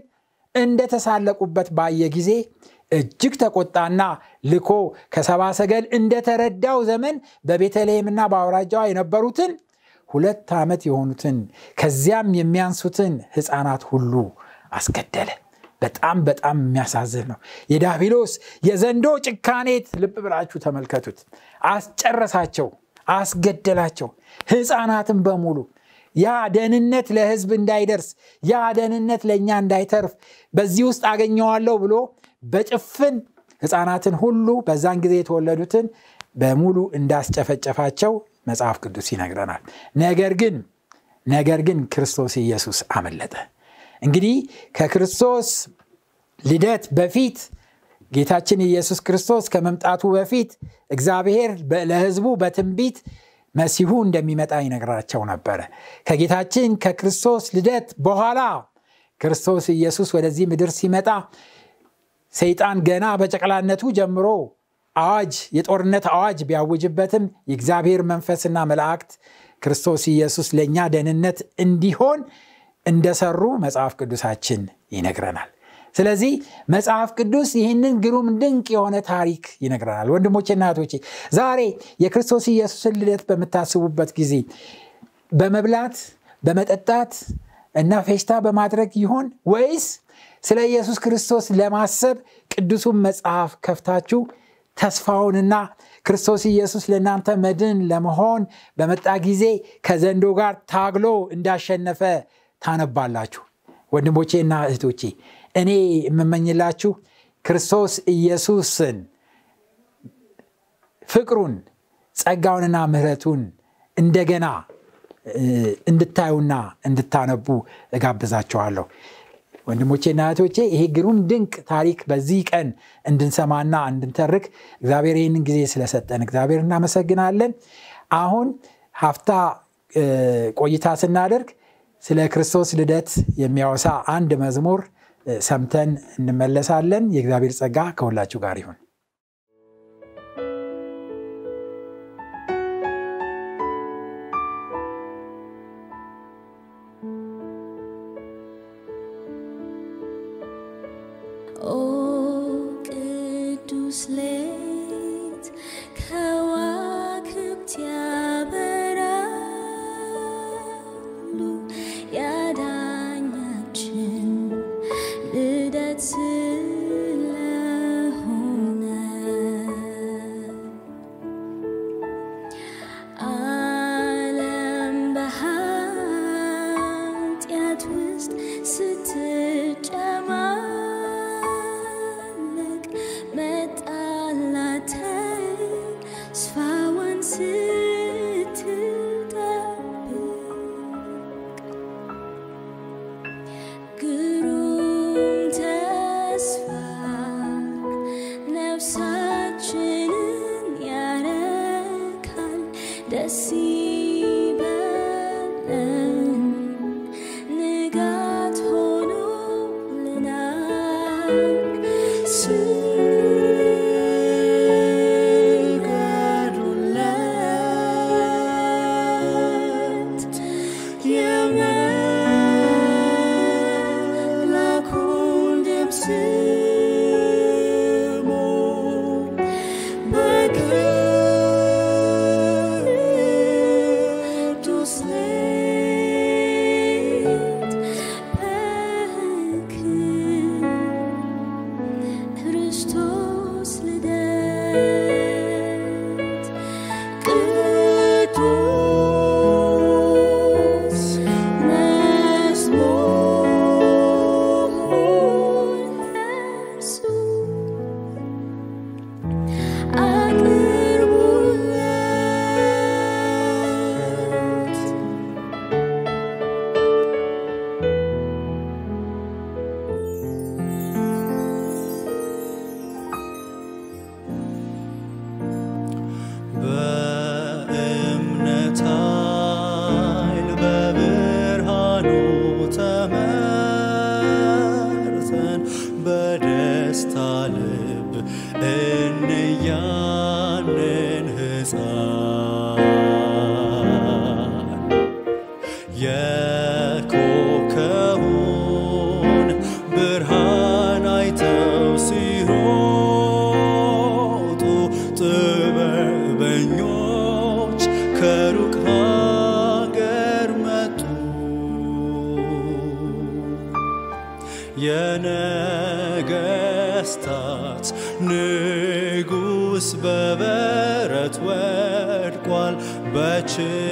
እንደተሳለቁበት ባየ ጊዜ እጅግ ተቆጣና ልኮ ከሰባ ሰገል እንደተረዳው ዘመን በቤተልሔምና በአውራጃዋ የነበሩትን ሁለት ዓመት የሆኑትን ከዚያም የሚያንሱትን ህፃናት ሁሉ አስገደለ በጣም በጣም የሚያሳዝን ነው የዳቢሎስ የዘንዶ ጭካኔት ልብ ብላችሁ ተመልከቱት አስጨረሳቸው አስገደላቸው ህፃናትን በሙሉ ያ ደህንነት ለህዝብ እንዳይደርስ ያ ደህንነት ለእኛ እንዳይተርፍ በዚህ ውስጥ አገኘዋለሁ ብሎ በጭፍን ህፃናትን ሁሉ በዛን ጊዜ የተወለዱትን በሙሉ እንዳስጨፈጨፋቸው መጽሐፍ ቅዱስ ይነግረናል ነገር ግን ነገር ግን ክርስቶስ ኢየሱስ አመለጠ እንግዲህ ከክርስቶስ ልደት በፊት ጌታችን ኢየሱስ ክርስቶስ ከመምጣቱ በፊት እግዚአብሔር ለህዝቡ በትንቢት መሲሁ እንደሚመጣ ይነግራቸው ነበረ ከጌታችን ከክርስቶስ ልደት በኋላ ክርስቶስ ኢየሱስ ወደዚህ ምድር ሲመጣ ሰይጣን ገና በጨቅላነቱ ጀምሮ አዋጅ የጦርነት አዋጅ ቢያውጅበትም የእግዚአብሔር መንፈስና መላእክት ክርስቶስ ኢየሱስ ለእኛ ደህንነት እንዲሆን እንደሰሩ መጽሐፍ ቅዱሳችን ይነግረናል ስለዚህ መጽሐፍ ቅዱስ ይህንን ግሩም ድንቅ የሆነ ታሪክ ይነግረናል። ወንድሞቼና እህቶቼ ዛሬ የክርስቶስ ኢየሱስን ልደት በምታስቡበት ጊዜ በመብላት በመጠጣት እና ፌሽታ በማድረግ ይሆን ወይስ ስለ ኢየሱስ ክርስቶስ ለማሰብ ቅዱሱን መጽሐፍ ከፍታችሁ ተስፋውንና ክርስቶስ ኢየሱስ ለእናንተ መድን ለመሆን በመጣ ጊዜ ከዘንዶ ጋር ታግሎ እንዳሸነፈ ታነባላችሁ? ወንድሞቼ እና እህቶቼ እኔ የምመኝላችሁ ክርስቶስ ኢየሱስን ፍቅሩን ጸጋውንና ምህረቱን እንደገና እንድታዩና እንድታነቡ እጋብዛችኋለሁ ና እህቶቼ ይሄ ግሩም ድንቅ ታሪክ በዚህ ቀን እንድንሰማና እንድንተርክ እግዚአብሔር ይህንን ጊዜ ስለሰጠን እግዚአብሔር እናመሰግናለን አሁን ሀፍታ ቆይታ ስናደርግ ስለ ክርስቶስ ልደት የሚያወሳ አንድ መዝሙር ሰምተን እንመለሳለን። የእግዚአብሔር ጸጋ ከሁላችሁ ጋር ይሁን። satisfied. as but you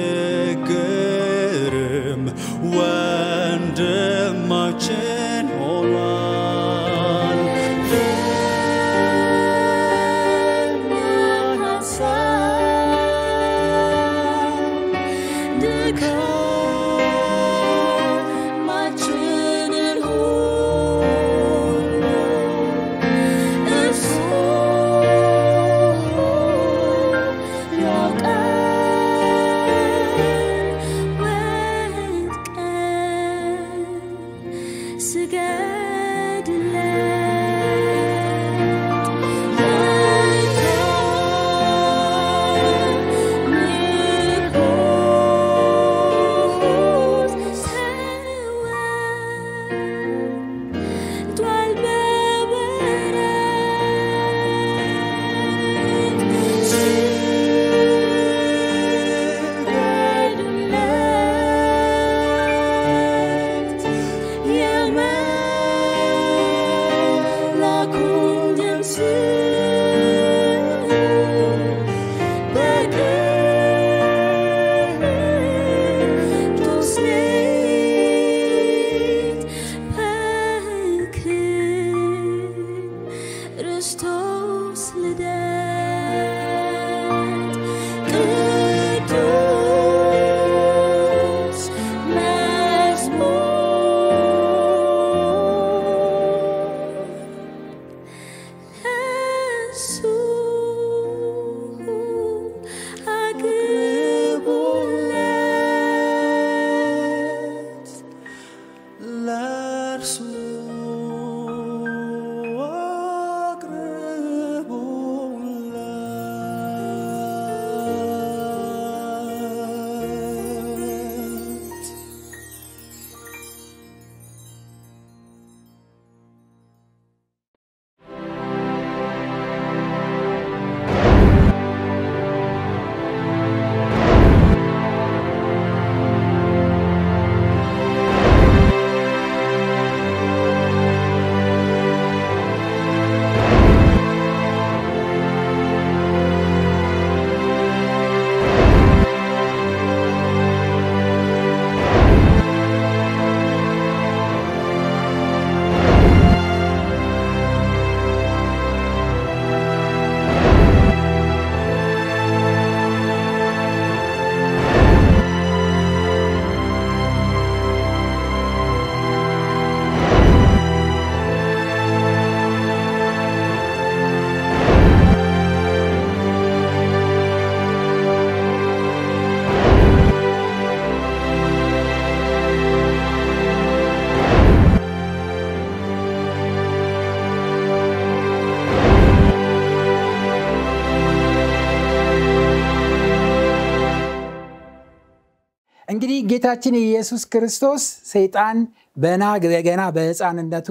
ጌታችን ኢየሱስ ክርስቶስ ሰይጣን በና ገና በህፃንነቱ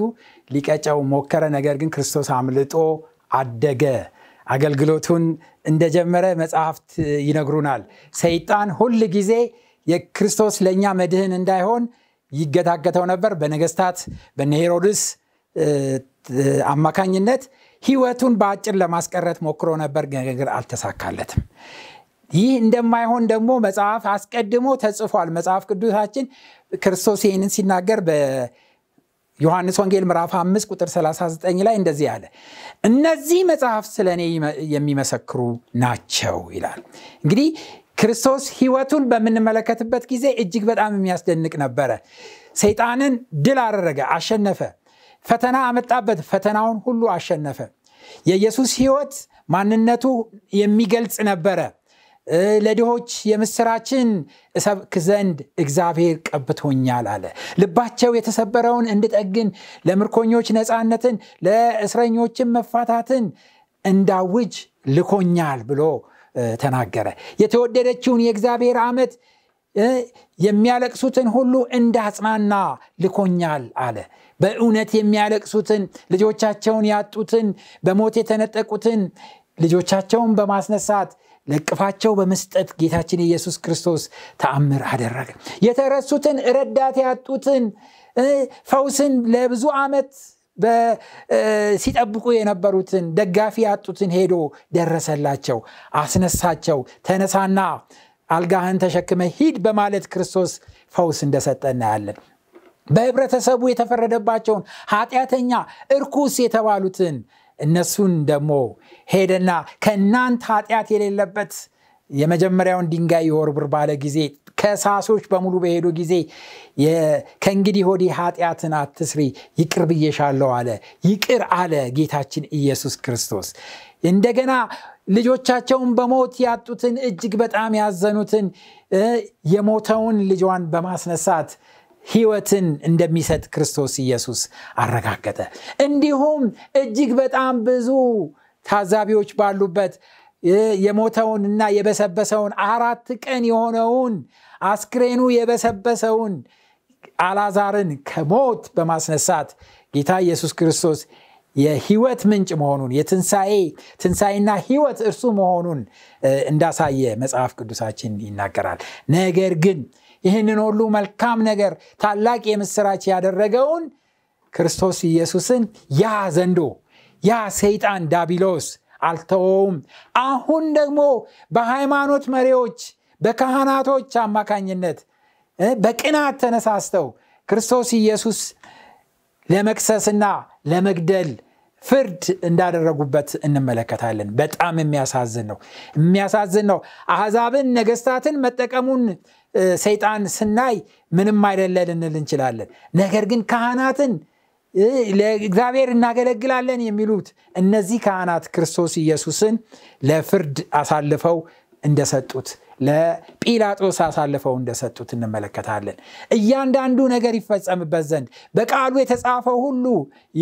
ሊቀጨው ሞከረ ነገር ግን ክርስቶስ አምልጦ አደገ አገልግሎቱን እንደጀመረ መጽሐፍት ይነግሩናል ሰይጣን ሁል ጊዜ የክርስቶስ ለእኛ መድህን እንዳይሆን ይገታገተው ነበር በነገስታት በነሄሮድስ አማካኝነት ህይወቱን በአጭር ለማስቀረት ሞክሮ ነበር ነገር አልተሳካለትም ይህ እንደማይሆን ደግሞ መጽሐፍ አስቀድሞ ተጽፏል። መጽሐፍ ቅዱሳችን ክርስቶስ ይህንን ሲናገር በዮሐንስ ወንጌል ምራፍ 5 ቁጥር 39 ላይ እንደዚህ አለ፣ እነዚህ መጽሐፍ ስለ እኔ የሚመሰክሩ ናቸው ይላል። እንግዲህ ክርስቶስ ህይወቱን በምንመለከትበት ጊዜ እጅግ በጣም የሚያስደንቅ ነበረ። ሰይጣንን ድል አደረገ፣ አሸነፈ። ፈተና አመጣበት፣ ፈተናውን ሁሉ አሸነፈ። የኢየሱስ ህይወት ማንነቱ የሚገልጽ ነበረ። ለድሆች የምስራችን እሰብክ ዘንድ እግዚአብሔር ቀብቶኛል አለ ልባቸው የተሰበረውን እንድጠግን ለምርኮኞች ነፃነትን ለእስረኞችን መፋታትን እንዳውጅ ልኮኛል ብሎ ተናገረ የተወደደችውን የእግዚአብሔር ዓመት የሚያለቅሱትን ሁሉ እንዳጽናና ልኮኛል አለ በእውነት የሚያለቅሱትን ልጆቻቸውን ያጡትን በሞት የተነጠቁትን ልጆቻቸውን በማስነሳት ለቅፋቸው በመስጠት ጌታችን ኢየሱስ ክርስቶስ ተአምር አደረገ የተረሱትን ረዳት ያጡትን ፈውስን ለብዙ ዓመት ሲጠብቁ የነበሩትን ደጋፊ ያጡትን ሄዶ ደረሰላቸው አስነሳቸው ተነሳና አልጋህን ተሸክመ ሂድ በማለት ክርስቶስ ፈውስ እንደሰጠ እናያለን በህብረተሰቡ የተፈረደባቸውን ኃጢአተኛ እርኩስ የተባሉትን እነሱን ደግሞ ሄደና ከእናንተ ኃጢአት የሌለበት የመጀመሪያውን ድንጋይ የወርብር ባለ ጊዜ ከሳሶች በሙሉ በሄዱ ጊዜ ከእንግዲህ ወዲህ ኃጢአትን አትስሪ ይቅር ብዬሻለሁ አለ ይቅር አለ ጌታችን ኢየሱስ ክርስቶስ እንደገና ልጆቻቸውን በሞት ያጡትን እጅግ በጣም ያዘኑትን የሞተውን ልጇን በማስነሳት ህይወትን እንደሚሰጥ ክርስቶስ ኢየሱስ አረጋገጠ እንዲሁም እጅግ በጣም ብዙ ታዛቢዎች ባሉበት የሞተውን እና የበሰበሰውን አራት ቀን የሆነውን አስክሬኑ የበሰበሰውን አላዛርን ከሞት በማስነሳት ጌታ ኢየሱስ ክርስቶስ የህይወት ምንጭ መሆኑን የትንሣኤ ትንሣኤና ህይወት እርሱ መሆኑን እንዳሳየ መጽሐፍ ቅዱሳችን ይናገራል ነገር ግን ይህንን ሁሉ መልካም ነገር ታላቅ የምስራች ያደረገውን ክርስቶስ ኢየሱስን ያ ዘንዶ ያ ሰይጣን ዳቢሎስ አልተወውም አሁን ደግሞ በሃይማኖት መሪዎች በካህናቶች አማካኝነት በቅናት ተነሳስተው ክርስቶስ ኢየሱስ ለመክሰስና ለመግደል ፍርድ እንዳደረጉበት እንመለከታለን። በጣም የሚያሳዝን ነው፣ የሚያሳዝን ነው። አህዛብን ነገስታትን መጠቀሙን ሰይጣን ስናይ ምንም አይደለ ልንል እንችላለን። ነገር ግን ካህናትን ለእግዚአብሔር እናገለግላለን የሚሉት እነዚህ ካህናት ክርስቶስ ኢየሱስን ለፍርድ አሳልፈው እንደሰጡት ለጲላጦስ አሳልፈው እንደሰጡት እንመለከታለን። እያንዳንዱ ነገር ይፈጸምበት ዘንድ በቃሉ የተጻፈው ሁሉ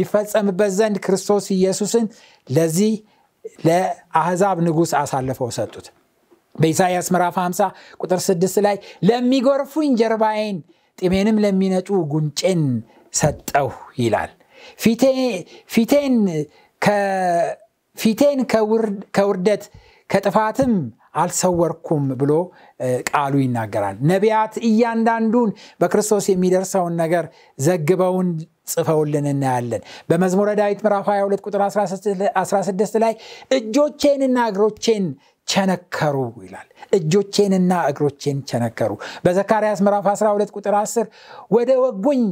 ይፈጸምበት ዘንድ ክርስቶስ ኢየሱስን ለዚህ ለአህዛብ ንጉሥ አሳልፈው ሰጡት። በኢሳይያስ ምዕራፍ 50 ቁጥር 6 ላይ ለሚጎርፉኝ ጀርባዬን ጢሜንም ለሚነጩ ጉንጬን ሰጠሁ ይላል። ፊቴን ከውርደት ከጥፋትም አልሰወርኩም ብሎ ቃሉ ይናገራል። ነቢያት እያንዳንዱን በክርስቶስ የሚደርሰውን ነገር ዘግበውን ጽፈውልን እናያለን። በመዝሙረ ዳዊት ምዕራፍ 22 ቁጥር 16 ላይ እጆቼንና እግሮቼን ቸነከሩ ይላል። እጆቼንና እግሮቼን ቸነከሩ። በዘካርያስ ምራፍ 12 ቁጥር 10 ወደ ወጉኝ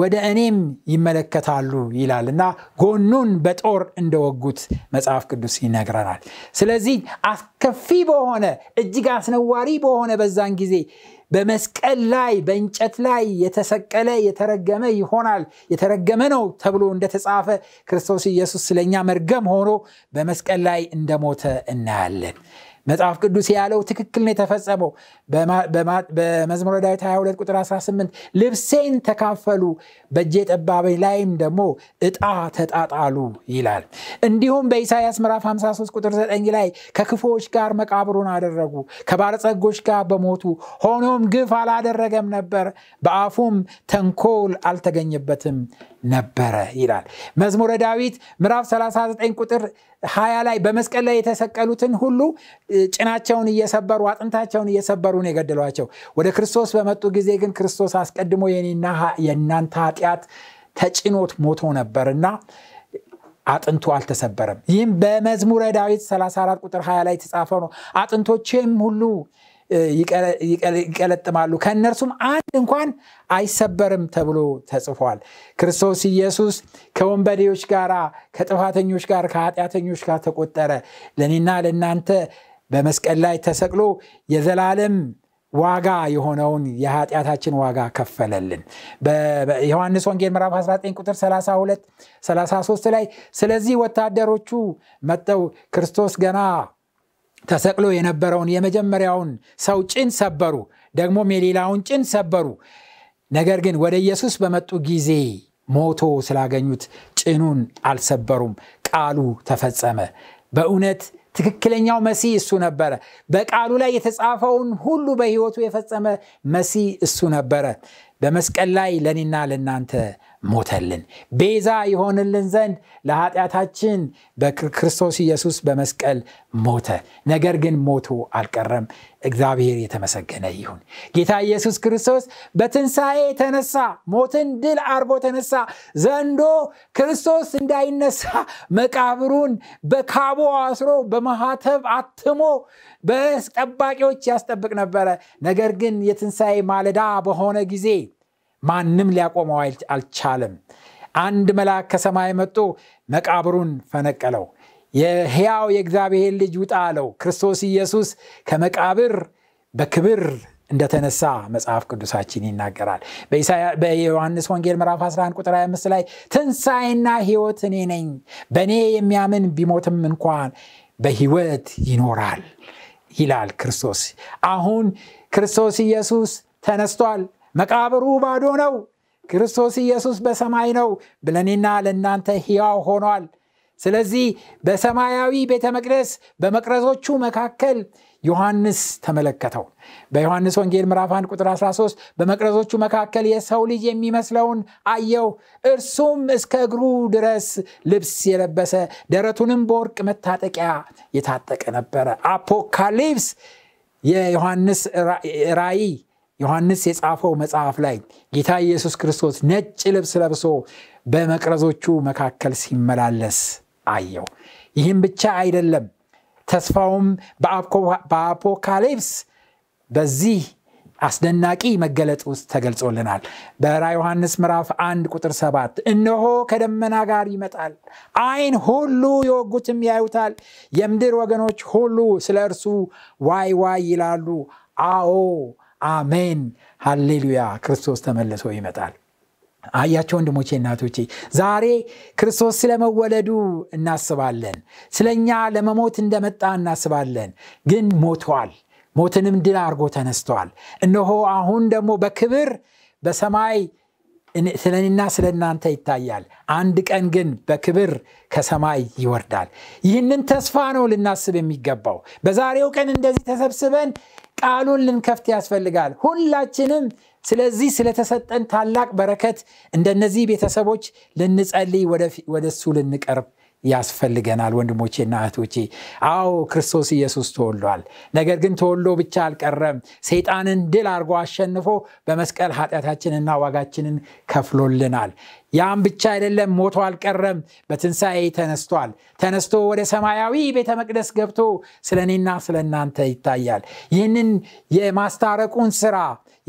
ወደ እኔም ይመለከታሉ ይላል እና ጎኑን በጦር እንደወጉት መጽሐፍ ቅዱስ ይነግረናል። ስለዚህ አስከፊ በሆነ እጅግ አስነዋሪ በሆነ በዛን ጊዜ በመስቀል ላይ በእንጨት ላይ የተሰቀለ የተረገመ ይሆናል የተረገመ ነው ተብሎ እንደተጻፈ ክርስቶስ ኢየሱስ ስለኛ መርገም ሆኖ በመስቀል ላይ እንደሞተ እናያለን። መጽሐፍ ቅዱስ ያለው ትክክል ነው የተፈጸመው በመዝሙረ ዳዊት 22 ቁጥር 18 ልብሴን ተካፈሉ በእጄ ጠባበኝ ላይም ደግሞ እጣ ተጣጣሉ ይላል እንዲሁም በኢሳያስ ምዕራፍ 53 ቁጥር 9 ላይ ከክፎች ጋር መቃብሩን አደረጉ ከባለጸጎች ጋር በሞቱ ሆኖም ግፍ አላደረገም ነበር በአፉም ተንኮል አልተገኘበትም ነበረ ይላል መዝሙረ ዳዊት ምዕራፍ 39 ቁጥር 20 ላይ በመስቀል ላይ የተሰቀሉትን ሁሉ ጭናቸውን እየሰበሩ አጥንታቸውን እየሰበሩ ነው የገደሏቸው ወደ ክርስቶስ በመጡ ጊዜ ግን ክርስቶስ አስቀድሞ የኔና የእናንተ ኃጢአት ተጭኖት ሞቶ ነበርና አጥንቱ አልተሰበረም ይህም በመዝሙረ ዳዊት 34 ቁጥር 20 ላይ የተጻፈው ነው አጥንቶቼም ሁሉ ይቀለጥማሉ ከእነርሱም አንድ እንኳን አይሰበርም ተብሎ ተጽፏል ክርስቶስ ኢየሱስ ከወንበዴዎች ጋር ከጥፋተኞች ጋር ከኃጢአተኞች ጋር ተቆጠረ ለእኔና ለእናንተ በመስቀል ላይ ተሰቅሎ የዘላለም ዋጋ የሆነውን የኃጢአታችን ዋጋ ከፈለልን በዮሐንስ ወንጌል ምዕራፍ 19 ቁጥር 32 33 ላይ ስለዚህ ወታደሮቹ መጠው ክርስቶስ ገና ተሰቅሎ የነበረውን የመጀመሪያውን ሰው ጭን ሰበሩ፣ ደግሞም የሌላውን ጭን ሰበሩ። ነገር ግን ወደ ኢየሱስ በመጡ ጊዜ ሞቶ ስላገኙት ጭኑን አልሰበሩም። ቃሉ ተፈጸመ። በእውነት ትክክለኛው መሲህ እሱ ነበረ። በቃሉ ላይ የተጻፈውን ሁሉ በህይወቱ የፈጸመ መሲህ እሱ ነበረ። በመስቀል ላይ ለእኔና ለእናንተ ሞተልን ቤዛ ይሆንልን ዘንድ ለኃጢአታችን በክርስቶስ ኢየሱስ በመስቀል ሞተ ነገር ግን ሞቶ አልቀረም እግዚአብሔር የተመሰገነ ይሁን ጌታ ኢየሱስ ክርስቶስ በትንሣኤ ተነሳ ሞትን ድል አርጎ ተነሳ ዘንዶ ክርስቶስ እንዳይነሳ መቃብሩን በካቦ አስሮ በማሃተብ አትሞ በጠባቂዎች ያስጠብቅ ነበረ ነገር ግን የትንሣኤ ማለዳ በሆነ ጊዜ ማንም ሊያቆመው አልቻለም። አንድ መልአክ ከሰማይ መጡ መቃብሩን ፈነቀለው። የሕያው የእግዚአብሔር ልጅ ውጣ አለው። ክርስቶስ ኢየሱስ ከመቃብር በክብር እንደተነሳ መጽሐፍ ቅዱሳችን ይናገራል። በዮሐንስ ወንጌል ምዕራፍ 11 ቁጥር 25 ላይ ትንሣይና ሕይወት እኔ ነኝ፣ በእኔ የሚያምን ቢሞትም እንኳን በሕይወት ይኖራል ይላል ክርስቶስ። አሁን ክርስቶስ ኢየሱስ ተነስቷል። መቃብሩ ባዶ ነው ክርስቶስ ኢየሱስ በሰማይ ነው ብለኔና ለእናንተ ሕያው ሆኗል ስለዚህ በሰማያዊ ቤተ መቅደስ በመቅረዞቹ መካከል ዮሐንስ ተመለከተው በዮሐንስ ወንጌል ምዕራፍ 1 ቁጥር 13 በመቅረዞቹ መካከል የሰው ልጅ የሚመስለውን አየው እርሱም እስከ እግሩ ድረስ ልብስ የለበሰ ደረቱንም በወርቅ መታጠቂያ የታጠቀ ነበረ አፖካሊፕስ የዮሐንስ ራይ ዮሐንስ የጻፈው መጽሐፍ ላይ ጌታ ኢየሱስ ክርስቶስ ነጭ ልብስ ለብሶ በመቅረዞቹ መካከል ሲመላለስ አየው ይህም ብቻ አይደለም ተስፋውም በአፖካሊፕስ በዚህ አስደናቂ መገለጥ ውስጥ ተገልጾልናል በራ ዮሐንስ ምዕራፍ 1 ቁጥር 7 እነሆ ከደመና ጋር ይመጣል አይን ሁሉ የወጉትም ያዩታል የምድር ወገኖች ሁሉ ስለ እርሱ ዋይ ዋይ ይላሉ አዎ አሜን ሃሌሉያ ክርስቶስ ተመልሶ ይመጣል አያቸው ወንድሞቼ እናቶቼ ዛሬ ክርስቶስ ስለመወለዱ እናስባለን ስለኛ ለመሞት እንደመጣ እናስባለን ግን ሞቷል ሞትንም ድል አድርጎ ተነስተዋል እነሆ አሁን ደግሞ በክብር በሰማይ ስለኔና ስለ እናንተ ይታያል አንድ ቀን ግን በክብር ከሰማይ ይወርዳል ይህንን ተስፋ ነው ልናስብ የሚገባው በዛሬው ቀን እንደዚህ ተሰብስበን ቃሉን ልንከፍት ያስፈልጋል። ሁላችንም ስለዚህ ስለተሰጠን ታላቅ በረከት እንደነዚህ ቤተሰቦች ልንጸልይ ወደ ልንቀርብ ያስፈልገናል ወንድሞቼና እህቶቼ አዎ ክርስቶስ ኢየሱስ ተወልዷል ነገር ግን ተወልዶ ብቻ አልቀረም ሰይጣንን ድል አድርጎ አሸንፎ በመስቀል ኃጢአታችንና ዋጋችንን ከፍሎልናል ያም ብቻ አይደለም ሞቶ አልቀረም በትንሣኤ ተነስቷል ተነስቶ ወደ ሰማያዊ ቤተ መቅደስ ገብቶ ስለ እኔና ስለ እናንተ ይታያል ይህንን የማስታረቁን ስራ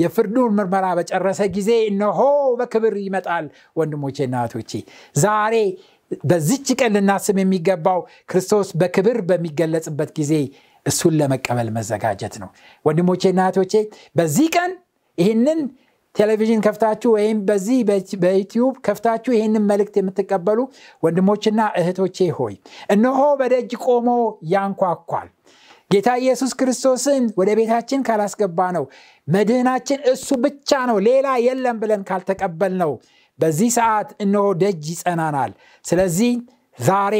የፍርዱን ምርመራ በጨረሰ ጊዜ እነሆ በክብር ይመጣል ወንድሞቼና እህቶቼ ዛሬ በዚች ቀን ልናስብ የሚገባው ክርስቶስ በክብር በሚገለጽበት ጊዜ እሱን ለመቀበል መዘጋጀት ነው እና እህቶቼ በዚህ ቀን ይህንን ቴሌቪዥን ከፍታችሁ ወይም በዚህ በዩትዩብ ከፍታችሁ ይህንን መልእክት የምትቀበሉ ወንድሞችና እህቶቼ ሆይ እነሆ በደጅ ቆሞ ያንኳኳል ጌታ ኢየሱስ ክርስቶስን ወደ ቤታችን ካላስገባ ነው መድህናችን እሱ ብቻ ነው ሌላ የለም ብለን ካልተቀበል ነው በዚህ ሰዓት እነሆ ደጅ ይጸናናል ስለዚህ ዛሬ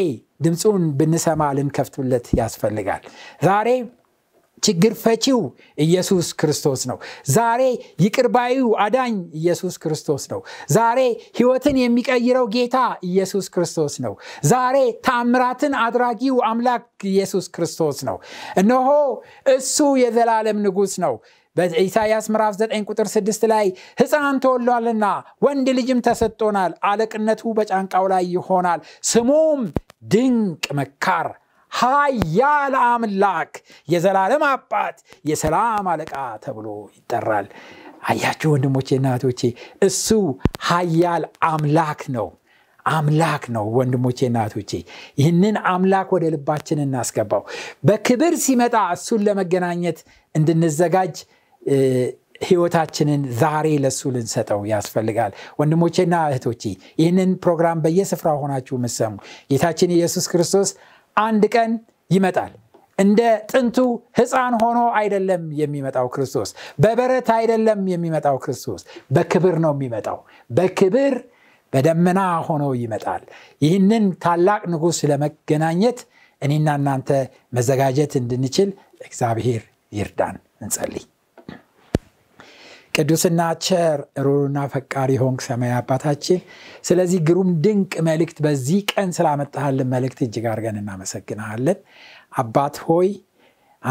ድምፁን ብንሰማ ልንከፍትለት ያስፈልጋል ዛሬ ችግር ፈቺው ኢየሱስ ክርስቶስ ነው ዛሬ ይቅርባዩ አዳኝ ኢየሱስ ክርስቶስ ነው ዛሬ ህይወትን የሚቀይረው ጌታ ኢየሱስ ክርስቶስ ነው ዛሬ ታምራትን አድራጊው አምላክ ኢየሱስ ክርስቶስ ነው እነሆ እሱ የዘላለም ንጉሥ ነው በኢሳይያስ ምዕራፍ 9 ቁጥር 6 ላይ ህፃን ተወሏልና ወንድ ልጅም ተሰጥቶናል አለቅነቱ በጫንቃው ላይ ይሆናል ስሙም ድንቅ መካር ሀያል አምላክ የዘላለም አባት የሰላም አለቃ ተብሎ ይጠራል አያችሁ ወንድሞቼ እናቶቼ እሱ ሀያል አምላክ ነው አምላክ ነው ወንድሞቼ እናቶቼ ይህንን አምላክ ወደ ልባችን እናስገባው በክብር ሲመጣ እሱን ለመገናኘት እንድንዘጋጅ ህይወታችንን ዛሬ ለሱ ልንሰጠው ያስፈልጋል ወንድሞቼና እህቶቼ ይህንን ፕሮግራም በየስፍራ ሆናችሁ ምሰሙ ጌታችን ኢየሱስ ክርስቶስ አንድ ቀን ይመጣል እንደ ጥንቱ ህፃን ሆኖ አይደለም የሚመጣው ክርስቶስ በበረት አይደለም የሚመጣው ክርስቶስ በክብር ነው የሚመጣው በክብር በደመና ሆኖ ይመጣል ይህንን ታላቅ ንጉሥ ለመገናኘት እኔና እናንተ መዘጋጀት እንድንችል እግዚአብሔር ይርዳን እንጸልይ ቅዱስና ቸር ሩሩና ፈቃሪ ሆንክ ሰማይ አባታችን ስለዚህ ግሩም ድንቅ መልእክት በዚህ ቀን ስላመጣሃልን መልእክት እጅግ አርገን እናመሰግናሃለን አባት ሆይ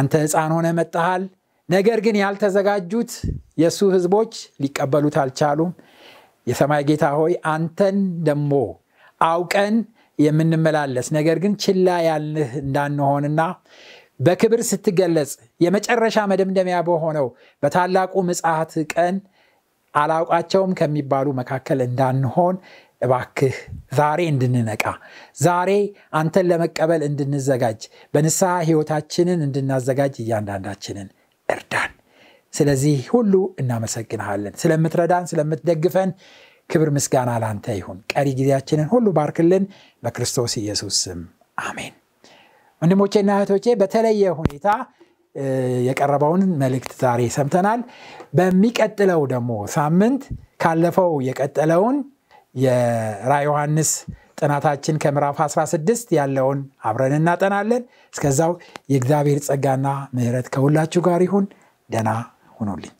አንተ ህፃን ሆነ መጣሃል ነገር ግን ያልተዘጋጁት የእሱ ህዝቦች ሊቀበሉት አልቻሉም የሰማይ ጌታ ሆይ አንተን ደሞ አውቀን የምንመላለስ ነገር ግን ችላ ያልንህ እንዳንሆንና በክብር ስትገለጽ የመጨረሻ መደምደሚያ በሆነው በታላቁ ምጽት ቀን አላውቃቸውም ከሚባሉ መካከል እንዳንሆን እባክህ ዛሬ እንድንነቃ ዛሬ አንተን ለመቀበል እንድንዘጋጅ በንስሐ ህይወታችንን እንድናዘጋጅ እያንዳንዳችንን እርዳን ስለዚህ ሁሉ እናመሰግንሃለን ስለምትረዳን ስለምትደግፈን ክብር ምስጋና ላንተ ይሁን ቀሪ ጊዜያችንን ሁሉ ባርክልን በክርስቶስ ኢየሱስ ስም አሜን ወንድሞቼና እህቶቼ በተለየ ሁኔታ የቀረበውን መልእክት ዛሬ ሰምተናል። በሚቀጥለው ደግሞ ሳምንት ካለፈው የቀጠለውን የራ ዮሐንስ ጥናታችን ከምዕራፍ 16 ያለውን አብረን እናጠናለን። እስከዛው የእግዚአብሔር ጸጋና ምህረት ከሁላችሁ ጋር ይሁን። ደና ሁኑልኝ።